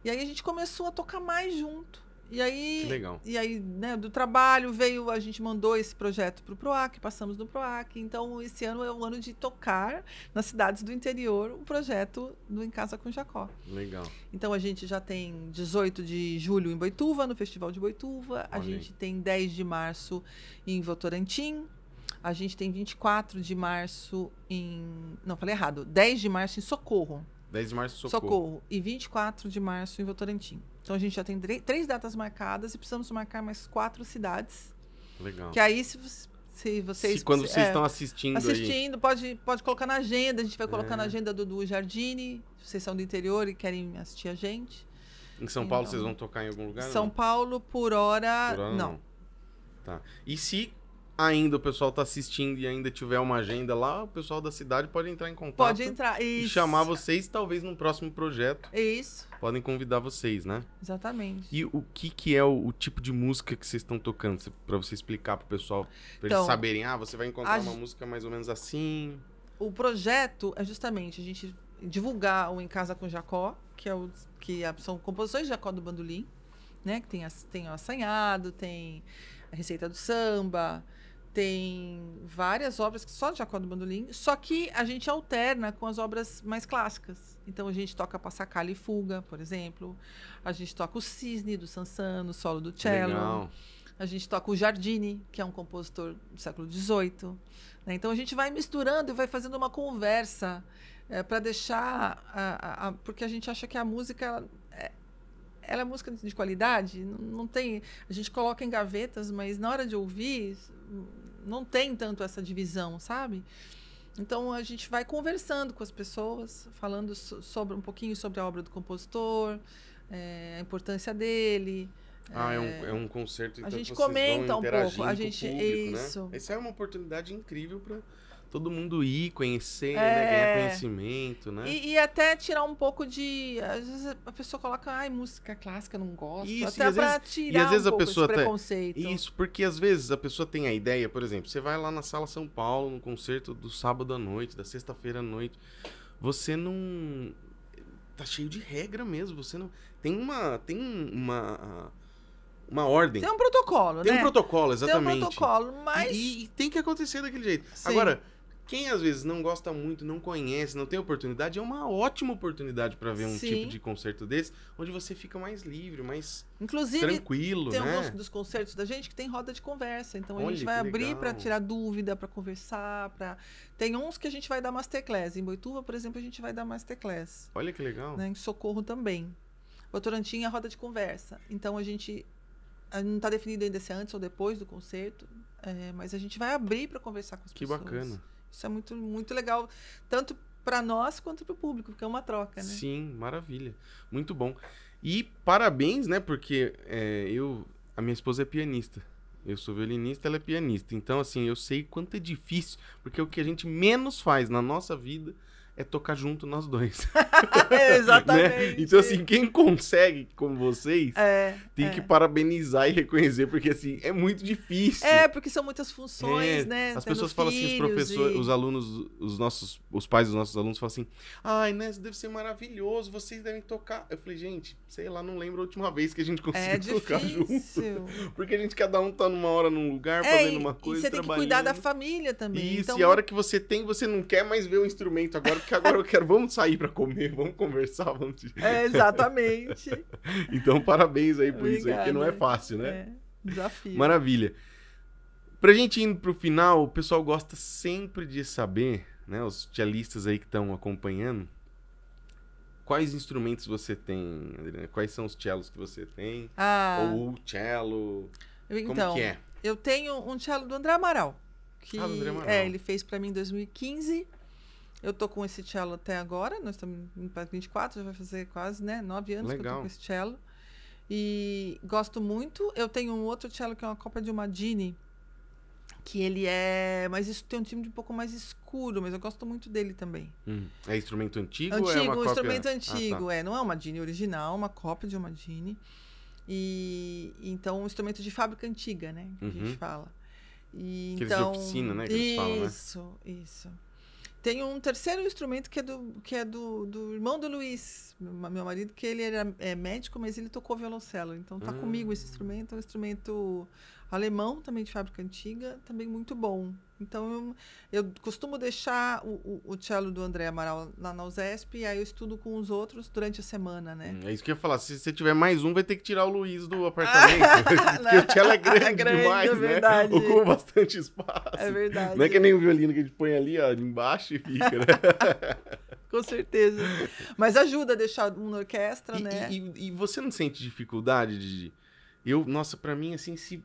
E aí a gente começou a tocar mais junto. E aí, que legal. E aí, né, do trabalho veio, a gente mandou esse projeto para o PROAC, passamos no PROAC. Então, esse ano é o ano de tocar nas cidades do interior o projeto do Em Casa com Jacó. Legal. Então, a gente já tem 18 de julho em Boituva, no Festival de Boituva. A gente tem 10 de março em Votorantim. A gente tem 24 de março em. Não, falei errado. 10 de março em Socorro. 10 de março, Socorro. Socorro. E 24 de março em Votorantim. Então a gente já tem três datas marcadas e precisamos marcar mais quatro cidades. Legal. Que aí, se, se vocês. Se quando vocês é, estão assistindo. Assistindo, aí. Pode, pode colocar na agenda. A gente vai colocar é. na agenda do jardine Se Vocês são do interior e querem assistir a gente. Em São então, Paulo, vocês vão tocar em algum lugar? São não? Paulo, por hora, por hora não. não. Tá. E se ainda o pessoal tá assistindo e ainda tiver uma agenda lá, o pessoal da cidade pode entrar em contato. Pode entrar, isso. E chamar vocês, talvez, num próximo projeto. Isso. Podem convidar vocês, né? Exatamente. E o que que é o, o tipo de música que vocês estão tocando? para você explicar pro pessoal, pra então, eles saberem, ah, você vai encontrar uma música mais ou menos assim. O projeto é justamente a gente divulgar o Em Casa com Jacó, que, é o, que é, são composições de Jacó do Bandolim, né? Que tem, tem o assanhado, tem a receita do samba, tem várias obras que só de Jacó do Bandolim, só que a gente alterna com as obras mais clássicas. Então a gente toca Passacalho e Fuga, por exemplo. A gente toca o Cisne do Sansano, o solo do cello. Legal. A gente toca o Jardini, que é um compositor do século XVIII. Né? Então a gente vai misturando e vai fazendo uma conversa é, eh, para deixar. A, a, a, porque a gente acha que a música. Ela, é, ela é música de qualidade, não tem. A gente coloca em gavetas, mas na hora de ouvir, não tem tanto essa divisão, sabe? Então a gente vai conversando com as pessoas, falando sobre um pouquinho sobre a obra do compositor, é, a importância dele. Ah, é, é um, eh, é um concerto. Então, a gente comenta um pouco. A gente público, né? isso. Né? Essa é uma oportunidade incrível para todo mundo ir conhecer, é... né? ganhar é. conhecimento, né? E, e, até tirar um pouco de. Às vezes a pessoa coloca, ai, música clássica, não gosto. Isso, até pra vezes, tirar e às um vezes a pessoa preconceito. Até... Isso, porque às vezes a pessoa tem a ideia, por exemplo, você vai lá na Sala São Paulo, no concerto do sábado à noite, da sexta-feira à noite. Você não. Tá cheio de regra mesmo. Você não. Tem uma. Tem uma uma ordem. Tem um protocolo, tem né? Tem um protocolo, exatamente. Tem um protocolo, mas. E, e, tem que acontecer daquele jeito. Sim. Agora, quem às vezes não gosta muito, não conhece, não tem oportunidade, é uma ótima oportunidade para ver um Sim. tipo de concerto desse, onde você fica mais livre, mais Inclusive, tranquilo, tem né? alguns dos concertos da gente que tem roda de conversa, então Olha, a gente vai abrir para tirar dúvida, para conversar, para tem uns que a gente vai dar masterclass. Em Boituva, por exemplo, a gente vai dar masterclass. Olha que legal. Né? Em Socorro também. Votorantim é roda de conversa. Então a gente eh, não está definido ainda se é antes ou depois do concerto, é, mas a gente vai abrir para conversar com as que pessoas. Que bacana. Isso é muito, muito legal, tanto para nós quanto para o público, porque é uma troca, né? Sim, maravilha. Muito bom. E parabéns, né? Porque é, eu, a minha esposa é pianista. Eu sou violinista, ela é pianista. Então, assim, eu sei quanto é difícil, porque é o que a gente menos faz na nossa vida é tocar junto nós dois. Exatamente. né? Então, assim, quem consegue com vocês é, tem é. que parabenizar e reconhecer, porque assim, é muito difícil. É, porque são muitas funções, é. né? As Tendo pessoas falam assim, os professores, e... os alunos, os nossos, os pais dos nossos alunos falam assim: ai, né, deve ser maravilhoso, vocês devem tocar. Eu falei, gente, sei lá, não lembro a última vez que a gente conseguiu é tocar junto. Porque a gente, cada um tá numa hora num lugar, é, fazendo uma coisa. E você tem que cuidar da família também. Isso, então... e a hora que você tem, você não quer mais ver o instrumento agora que agora eu quero, vamos sair para comer, vamos conversar, vamos. É, exatamente. então, parabéns aí por Obrigada. isso aí, porque não é fácil, né? É, desafio. Maravilha. Pra gente indo pro final, o pessoal gosta sempre de saber, né, os tialistas aí que estão acompanhando, quais instrumentos você tem, Adriana? Quais são os cellos que você tem? Ah. Ou o cello? Então, como que então, é? Eu tenho um cello do André Amaral. Que, ah, do André Amaral. É, ele fez para mim em 2015. Eu tô com esse cello até agora, nós estamos em 24, já vai fazer quase, né, 9 anos Legal. que eu tô com esse cello. E gosto muito. Eu tenho um outro cello que é uma cópia de uma Gini, que ele é. Mas isso tem um timbre um pouco mais escuro, mas eu gosto muito dele também. Hum. É instrumento antigo? É antigo, é uma instrumento antigo, ah, tá. é. Não é uma Dini original, é uma cópia de uma Dini. E então um instrumento de fábrica antiga, né? Que uhum. a gente uhum. fala. E, então... de oficina, né? Que isso, eles falam, né? isso. Tem um terceiro instrumento que é do, que é do, do irmão do Luiz, meu marido, que ele era é médico, mas ele tocou violoncelo. Então tá hum. comigo esse instrumento. É um instrumento alemão, também de fábrica antiga, também muito bom. Então, eu, eu costumo deixar o, o, o, cello do André Amaral lá na USESP e aí eu estudo com os outros durante a semana, né? É isso que eu ia falar. Se você tiver mais um, vai ter que tirar o Luiz do apartamento. porque o cello é grande, é grande demais, é né? verdade. né? Ocupa bastante espaço. É verdade. Não é que nem o violino que a gente põe ali, ó, embaixo e fica, né? com certeza. Mas ajuda a deixar uma orquestra, e, né? E, e, você não sente dificuldade de... Eu, nossa, para mim, assim, se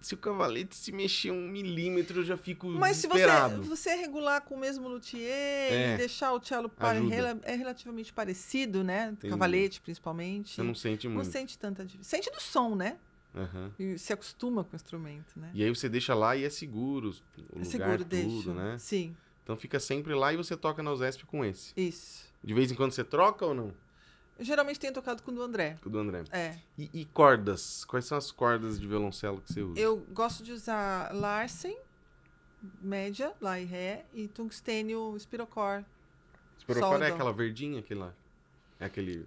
se o cavalete se mexer um milímetro, eu já fico Mas desesperado. se você, você é regular com o mesmo luthier é, e deixar o cello par, é relativamente parecido, né? Entendi. Cavalete, principalmente. Você não sente muito. Não sente tanta diferença. Sente do som, né? Uhum. E se acostuma com o instrumento, né? E aí você deixa lá e é seguro. O é lugar, seguro, tudo, deixa. né? Sim. Então fica sempre lá e você toca na USESP com esse. Isso. De vez em quando você troca ou não? Eu geralmente tenho tocado com o do André. Com o do André. É. E, e, cordas? Quais são as cordas de violoncelo que você usa? Eu gosto de usar Larsen, média, lá e ré, e tungstênio Spirocor. Spirocor é aquela verdinha, lá. É aquele.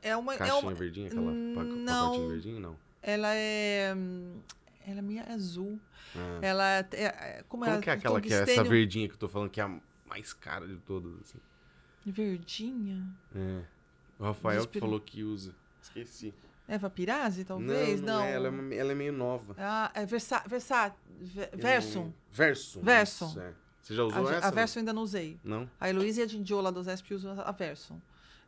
É uma. É caixinha é uma... verdinha, aquela hum, não, não? Ela é. Ela é meio azul. Ah. Ela é. é como, como que é aquela tungstênio... que é essa verdinha que eu tô falando que é a mais cara de todas? Assim? Verdinha? É. O Rafael que falou que usa. Esqueci. Eva é Vapirase, talvez? Não, não, não. É, ela, é, ela, é, meio nova. Ah, é Versa, Versa, Versum. Versum. Versum. Isso, é. Você já usou a, essa? A Versum ainda não usei. Não? A Heloísa e a dos lá Zesp usam a Versum.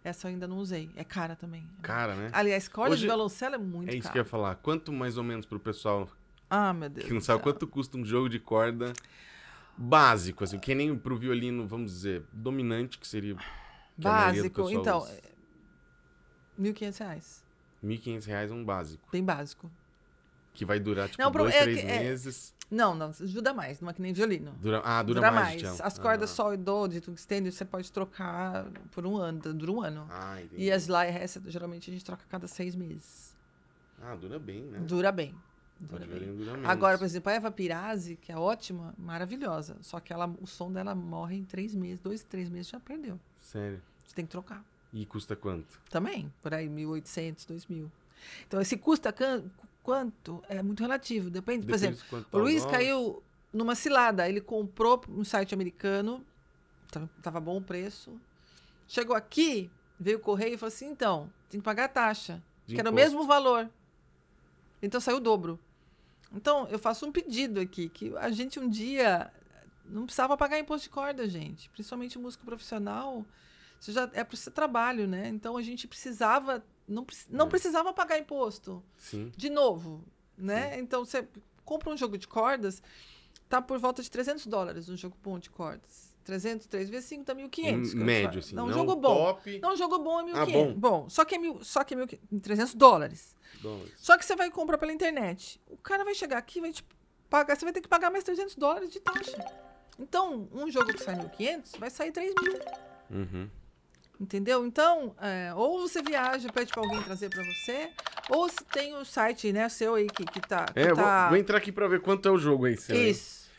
Essa eu ainda não usei. É cara também. Cara, né? Aliás, corda Hoje... de violoncelo é muito cara. É isso cara. que eu ia falar. Quanto mais ou menos pro pessoal... Ah, meu Deus Que não sabe quanto custa um jogo de corda básico, assim. Que nem pro violino, vamos dizer, dominante, que seria... Que Básico. Então, usa. 1.500 reais. 1.500 reais um básico. Bem básico. Que vai durar, tipo, não, dois, é, três é, meses. Não, não, ajuda mais, não é que nem violino. Dura, ah, dura, dura mais. mais. Então. As cordas ah. e do, de tungstênio você pode trocar por um ano, dura um ano. Ah, E as lá, essa, geralmente a gente troca a cada seis meses. Ah, dura bem, né? Dura bem. Dura bem. Dura Agora, por exemplo, a Eva Pirazzi, que é ótima, maravilhosa, só que ela, o som dela morre em três meses, dois, três meses já perdeu. Sério? Você tem que trocar. E custa quanto? Também, por aí, 1.800, 2.000. Então, esse custa quanto é muito relativo. Depende, Depende por exemplo, tá o Luiz caiu numa cilada. Ele comprou um site americano, estava tá, bom o preço. Chegou aqui, veio o correio e falou assim: então, tem que pagar a taxa, De que imposto. era o mesmo valor. Então, saiu o dobro. Então, eu faço um pedido aqui, que a gente um dia não precisava pagar imposto de corda, gente. Principalmente músico profissional, isso já é para o trabalho, né? Então a gente precisava. Não, não é. precisava pagar imposto. Sim. De novo. Né? Sim. Então você compra um jogo de cordas, tá por volta de 300 dólares um jogo bom de cordas. 300, 3 vezes 5 dá 1.500. Médio, assim. Não, um jogo bom. Top. Não, um jogo bom é 1.500. Ah, bom. bom, só que é, mil, só que é 1.300 dólares. dólares. Só que você vai comprar pela internet. O cara vai chegar aqui vai te pagar, você vai ter que pagar mais 300 dólares de taxa. Então, um jogo que sai 1.500 vai sair 3.000. Uhum. Entendeu? Então, é, ou você viaja, pede para alguém trazer para você, ou tem o site né, seu aí que, que tá. Que é, tá... Vou, vou, entrar aqui para ver quanto é o jogo aí, seu. Isso.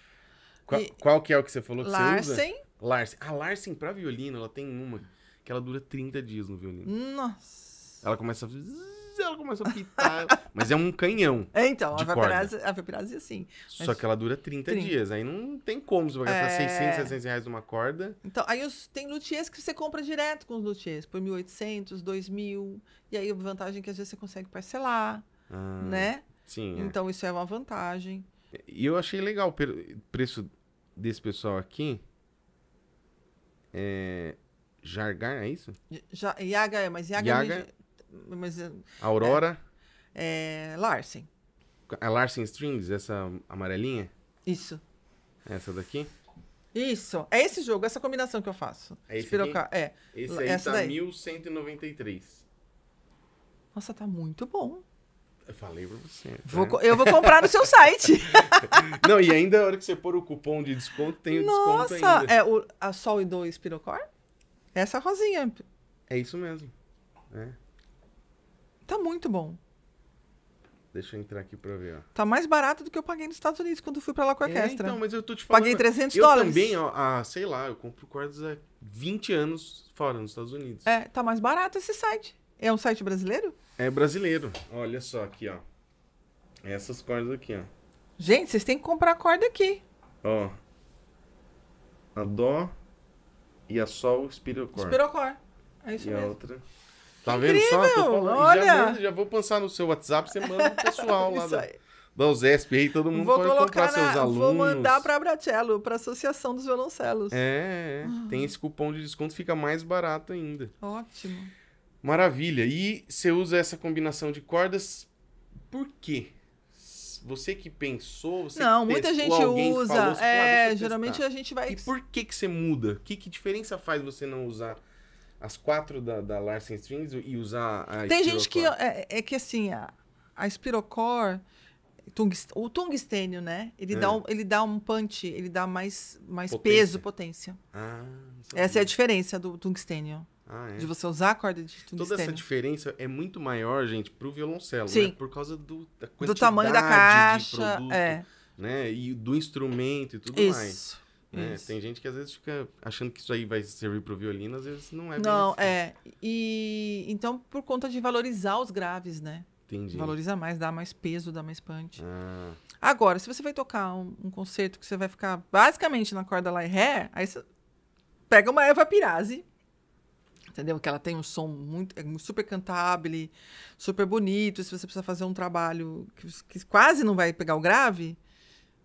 Qual, e... qual, que é o que você falou que Larsen. você usa? Larsen. A Larsen ah, para violino, ela tem uma que ela dura 30 dias no violino. Nossa. Ela começa a ela começou a pitar. Mas é um canhão. É, então, a vaporase, a vaporase assim. Mas... Só que ela dura 30, 30, dias. Aí não tem como você vai gastar é... 600, 700 reais numa corda. Então, aí os, tem luthiers que você compra direto com os luthiers, por 1.800, 2.000. E aí a vantagem é que às vezes você consegue parcelar, ah, né? Sim. É. Então, isso é uma vantagem. E eu achei legal o preço desse pessoal aqui. É... Jargar, é isso? Ja, Yaga é, mas Yaga, Yaga é mas, eh, Aurora? É, é Larsen. É Larsen Strings, essa amarelinha? Isso. Essa daqui? Isso. É esse jogo, essa combinação que eu faço. É esse Espiroca... É. Esse aí essa tá daí. 1193. Nossa, tá muito bom. Eu falei pra você. Vou, né? Eu vou comprar no seu site. Não, e ainda a hora que você pôr o cupom de desconto, tem o Nossa, desconto ainda. Nossa, é o, a Sol e do Espirocor? Essa rosinha. É isso mesmo. É. Tá muito bom. Deixa eu entrar aqui pra ver, ó. Tá mais barato do que eu paguei nos Estados Unidos quando fui pra lá com a orquestra. É, então, mas eu tô te falando. Paguei 300 eu dólares. Eu também, ó, ah, sei lá, eu compro cordas há 20 anos fora, nos Estados Unidos. É, tá mais barato esse site. É um site brasileiro? É brasileiro. Olha só aqui, ó. Essas cordas aqui, ó. Gente, vocês têm que comprar corda aqui. Ó. A dó e a sol espirocor. Espirocor. É isso e mesmo. E a outra... Tá vendo Incrível, só? Olha. Já, já, vou pensar no seu WhatsApp, você manda pro pessoal lá da, da USESP aí, todo mundo vou pode comprar na, seus alunos. Vou mandar pra Abratello, pra Associação dos Violoncelos. É, é. Uhum. tem esse cupom de desconto, fica mais barato ainda. Ótimo. Maravilha. E você usa essa combinação de cordas por quê? Você que pensou, você Não, que muita gente usa. Falou, ah, é, ah, geralmente a gente vai E por que que você muda? Que que diferença faz você não usar as quatro da, da Larsen Strings e usar a Tem gente que... É, é, que assim, a, a Spirocore... Tungst, o tungstênio, né? Ele, é. dá um, ele dá um punch, ele dá mais, mais potência. peso, potência. Ah, essa é a diferença do tungstênio. Ah, é. De você usar a corda de tungstênio. Toda essa diferença é muito maior, gente, pro violoncelo, Sim. Né? Por causa do, da quantidade do tamanho da caixa, de produto, é. né? E do instrumento e tudo Isso. mais. Né? Tem gente que às vezes fica achando que isso aí vai servir para o violino, às vezes não é. Não, assim. é. E então, por conta de valorizar os graves, né? Entendi. Valoriza mais, dá mais peso, dá mais punch. Ah. Agora, se você vai tocar um, um, concerto que você vai ficar basicamente na corda lá e ré, aí você pega uma Eva Pirase, entendeu? Que ela tem um som muito é super cantável, super bonito. Se você precisa fazer um trabalho que, que quase não vai pegar o grave,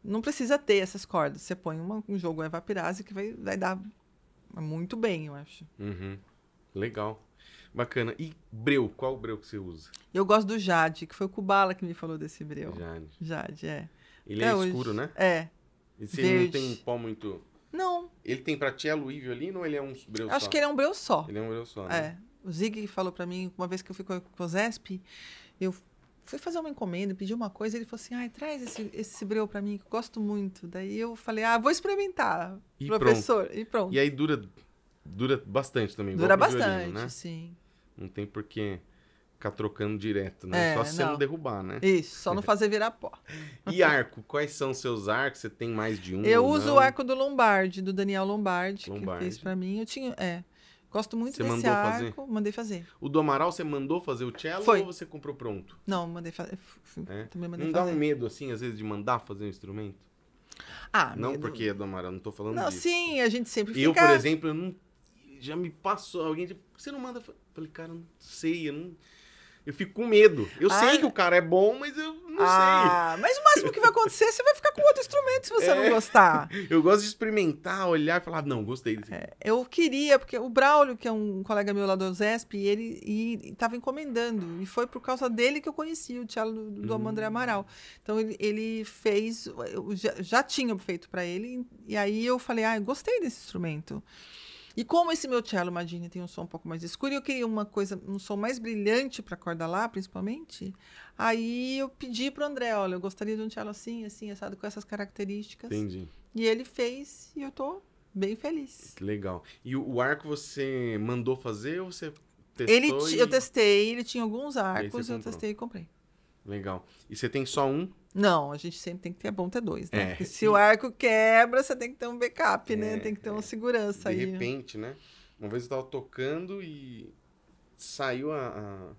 não precisa ter essas cordas. Você põe uma, um jogo evaporase que vai, vai dar muito bem, eu acho. Uhum. Legal. Bacana. E breu? Qual breu que você usa? Eu gosto do Jade, que foi o Kubala que me falou desse breu. Jade. Jade, é. Ele é Até é hoje. escuro, né? É. E se Verde. ele não tem um pó muito... Não. Ele tem pra tia ali ou ele é um breu Acho só? Acho que ele é um breu só. Ele é um breu só, né? É. O Zig falou pra mim, uma vez que eu fui com o Zesp, eu fui fazer uma encomenda, pedi uma coisa, ele falou assim: ai, traz esse, esse breu para mim, que eu gosto muito. Daí eu falei: ah, vou experimentar, e professor. Pronto. E pronto. E aí dura, dura bastante também. Dura bastante, violino, né? sim. Não tem porquê ficar trocando direto, né? É, só se você não derrubar, né? Isso, só não fazer virar pó. e arco? Quais são seus arcos? Você tem mais de um? Eu uso não? o arco do Lombardi, do Daniel Lombardi, Lombardi. que fez para mim. Eu tinha, é, Gosto muito você desse arco, fazer? mandei fazer. O do Amaral você mandou fazer o cello Foi. ou você comprou pronto? Não, mandei fazer. É? Também mandei não fazer. dá um medo assim às vezes de mandar fazer um instrumento? Ah, não medo... porque é do Amaral, não tô falando não, disso. sim, a gente sempre fica Eu, por exemplo, eu não já me passou alguém, você não manda, eu falei, cara, não sei, eu não eu fico com medo. Eu ah, sei que o cara é bom, mas eu não ah, sei. Mas o máximo que vai acontecer, você vai ficar com outro instrumento se você é, não gostar. Eu gosto de experimentar, olhar e falar, não, gostei desse. É, eu queria, porque o Braulio, que é um colega meu lá do ZESP, ele estava encomendando. E foi por causa dele que eu conheci o Tiago do, do hum. Amandré Amaral. Então ele, ele fez, já, já, tinha feito para ele, e aí eu falei, ah, eu gostei desse instrumento. E como esse meu cello, Madini tem um som um pouco mais escuro, e eu queria uma coisa, um som mais brilhante para corda lá, principalmente, aí eu pedi para o André, olha, eu gostaria de um cello assim, assim, assado, com essas características. Entendi. E ele fez, e eu tô bem feliz. Que legal. E o arco você mandou fazer ou você testou? Ele, e... Eu testei, ele tinha alguns arcos, eu testei e comprei. Legal. E você tem só um? Não, a gente sempre tem que ter, é bom ter dois, né? É. Porque se o arco quebra, você tem que ter um backup, né? é, né? Tem que ter uma é. segurança de aí. De né? repente, né? Uma vez eu tava tocando e saiu a,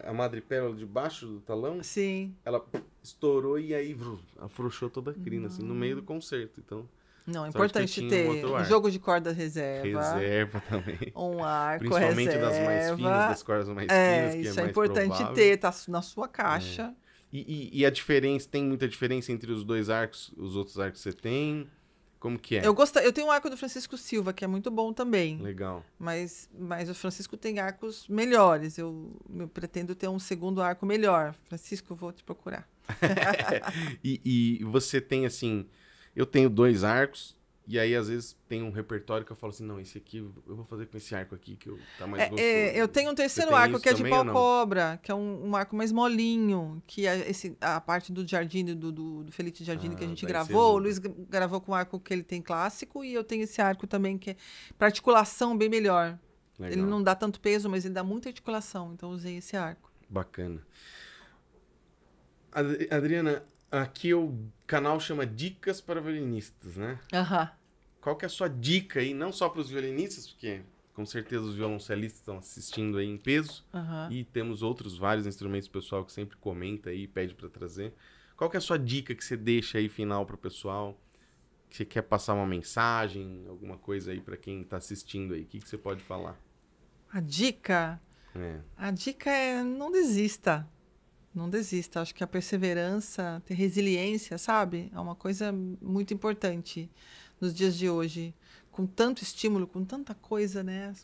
a, a madrepérola debaixo do talão. Sim. Ela estourou e aí afrouxou toda a crina, assim, no meio do concerto. Então, não, é importante ter um, um, jogo de corda reserva. Reserva também. Um arco Principalmente reserva. das mais finas, das cordas mais é, finas. É isso é, é importante provável. ter, tá na sua caixa. É. E, e, e, a diferença, tem muita diferença entre os dois arcos, os outros arcos que você tem? Como que é? Eu gosto, eu tenho um arco do Francisco Silva, que é muito bom também. Legal. Mas, mas o Francisco tem arcos melhores. Eu, eu pretendo ter um segundo arco melhor. Francisco, vou te procurar. e, e você tem, assim, eu tenho dois arcos, e aí, às vezes, tem um repertório que eu falo assim, não, esse aqui, eu vou fazer com esse arco aqui, que eu, tá mais é, gostoso. É, eu tenho um terceiro arco, que é de pau cobra, que é um, um, arco mais molinho, que é esse, a parte do Jardim, do, do, do Feliz Jardim, ah, que a ah, gente gravou. O Luiz gravou com o arco que ele tem clássico, e eu tenho esse arco também, que é para articulação bem melhor. Legal. Ele não dá tanto peso, mas ele dá muita articulação, então usei esse arco. Bacana. Adriana, aqui eu canal chama Dicas para Violinistas, né? Aham. Uhum. Qual que é a sua dica aí, não só para os violinistas, porque com certeza os violoncelistas estão assistindo aí em peso, uhum. e temos outros vários instrumentos pessoal que sempre comenta aí, pede para trazer. Qual que é a sua dica que você deixa aí final para o pessoal? Que você quer passar uma mensagem, alguma coisa aí para quem está assistindo aí? O que, que você pode falar? A dica? É. A dica é não desista não desista. Acho que a perseverança, ter resiliência, sabe? É uma coisa muito importante nos dias de hoje. Com tanto estímulo, com tanta coisa, né?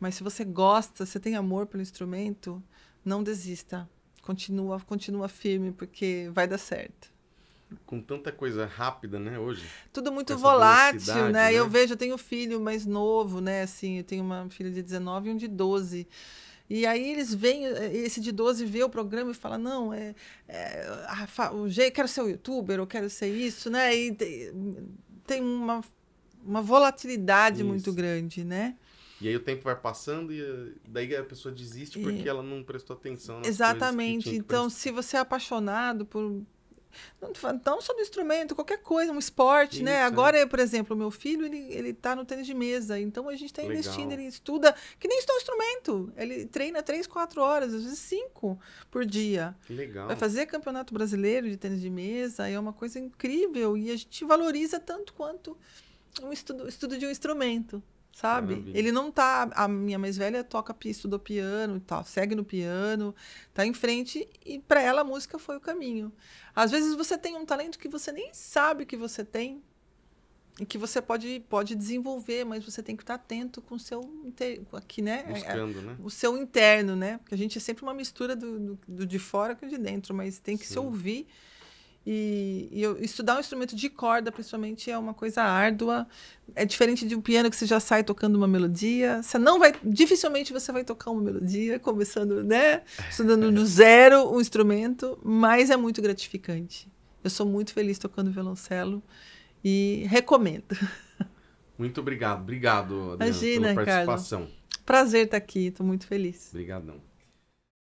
Mas se você gosta, se tem amor pelo instrumento, não desista. Continua, continua firme, porque vai dar certo. Com tanta coisa rápida, né, hoje? Tudo muito volátil, né? né? Eu vejo, eu tenho filho mais novo, né? Assim, eu tenho uma filha de 19 e um de 12. E aí eles veem, eh, esse de 12 vê o programa e fala: não, é, é a, o jeito, quero ser youtuber, eu quero ser isso, né? E tem uma, uma volatilidade isso. muito grande, né? E aí o tempo vai passando e eh, daí a pessoa desiste porque e... ela não prestou atenção. Exatamente. então, se você é apaixonado por, não só do então, instrumento, qualquer coisa, um esporte, né? Isso, né? Agora, é. por exemplo, meu filho, ele, ele tá no tênis de mesa, então a gente está investindo, ele estuda, que nem estuda um instrumento. Ele treina três, quatro horas, às vezes cinco por dia. legal. Vai fazer campeonato brasileiro de tênis de mesa, é uma coisa incrível e a gente valoriza tanto quanto um estudo, estudo de um instrumento sabe? Ele não tá. A minha mais velha toca, estudou piano e tal, segue no piano, tá em frente, e para ela a música foi o caminho. Às vezes você tem um talento que você nem sabe que você tem e que você pode, pode desenvolver, mas você tem que estar atento com o seu aqui, né? É, Buscando, né? O seu interno, né? Porque a gente é sempre uma mistura do, do, do de fora com o de dentro, mas tem que Sim. se ouvir e, e eu, estudar um instrumento de corda, principalmente, é uma coisa árdua. É diferente de um piano que você já sai tocando uma melodia. Você não vai, dificilmente você vai tocar uma melodia começando, né, estudando do zero um instrumento, mas é muito gratificante. Eu sou muito feliz tocando violoncelo e recomendo. Muito obrigado, obrigado Adriana, Imagina, pela participação. Carlos. Prazer estar aqui, estou muito feliz. Obrigadão.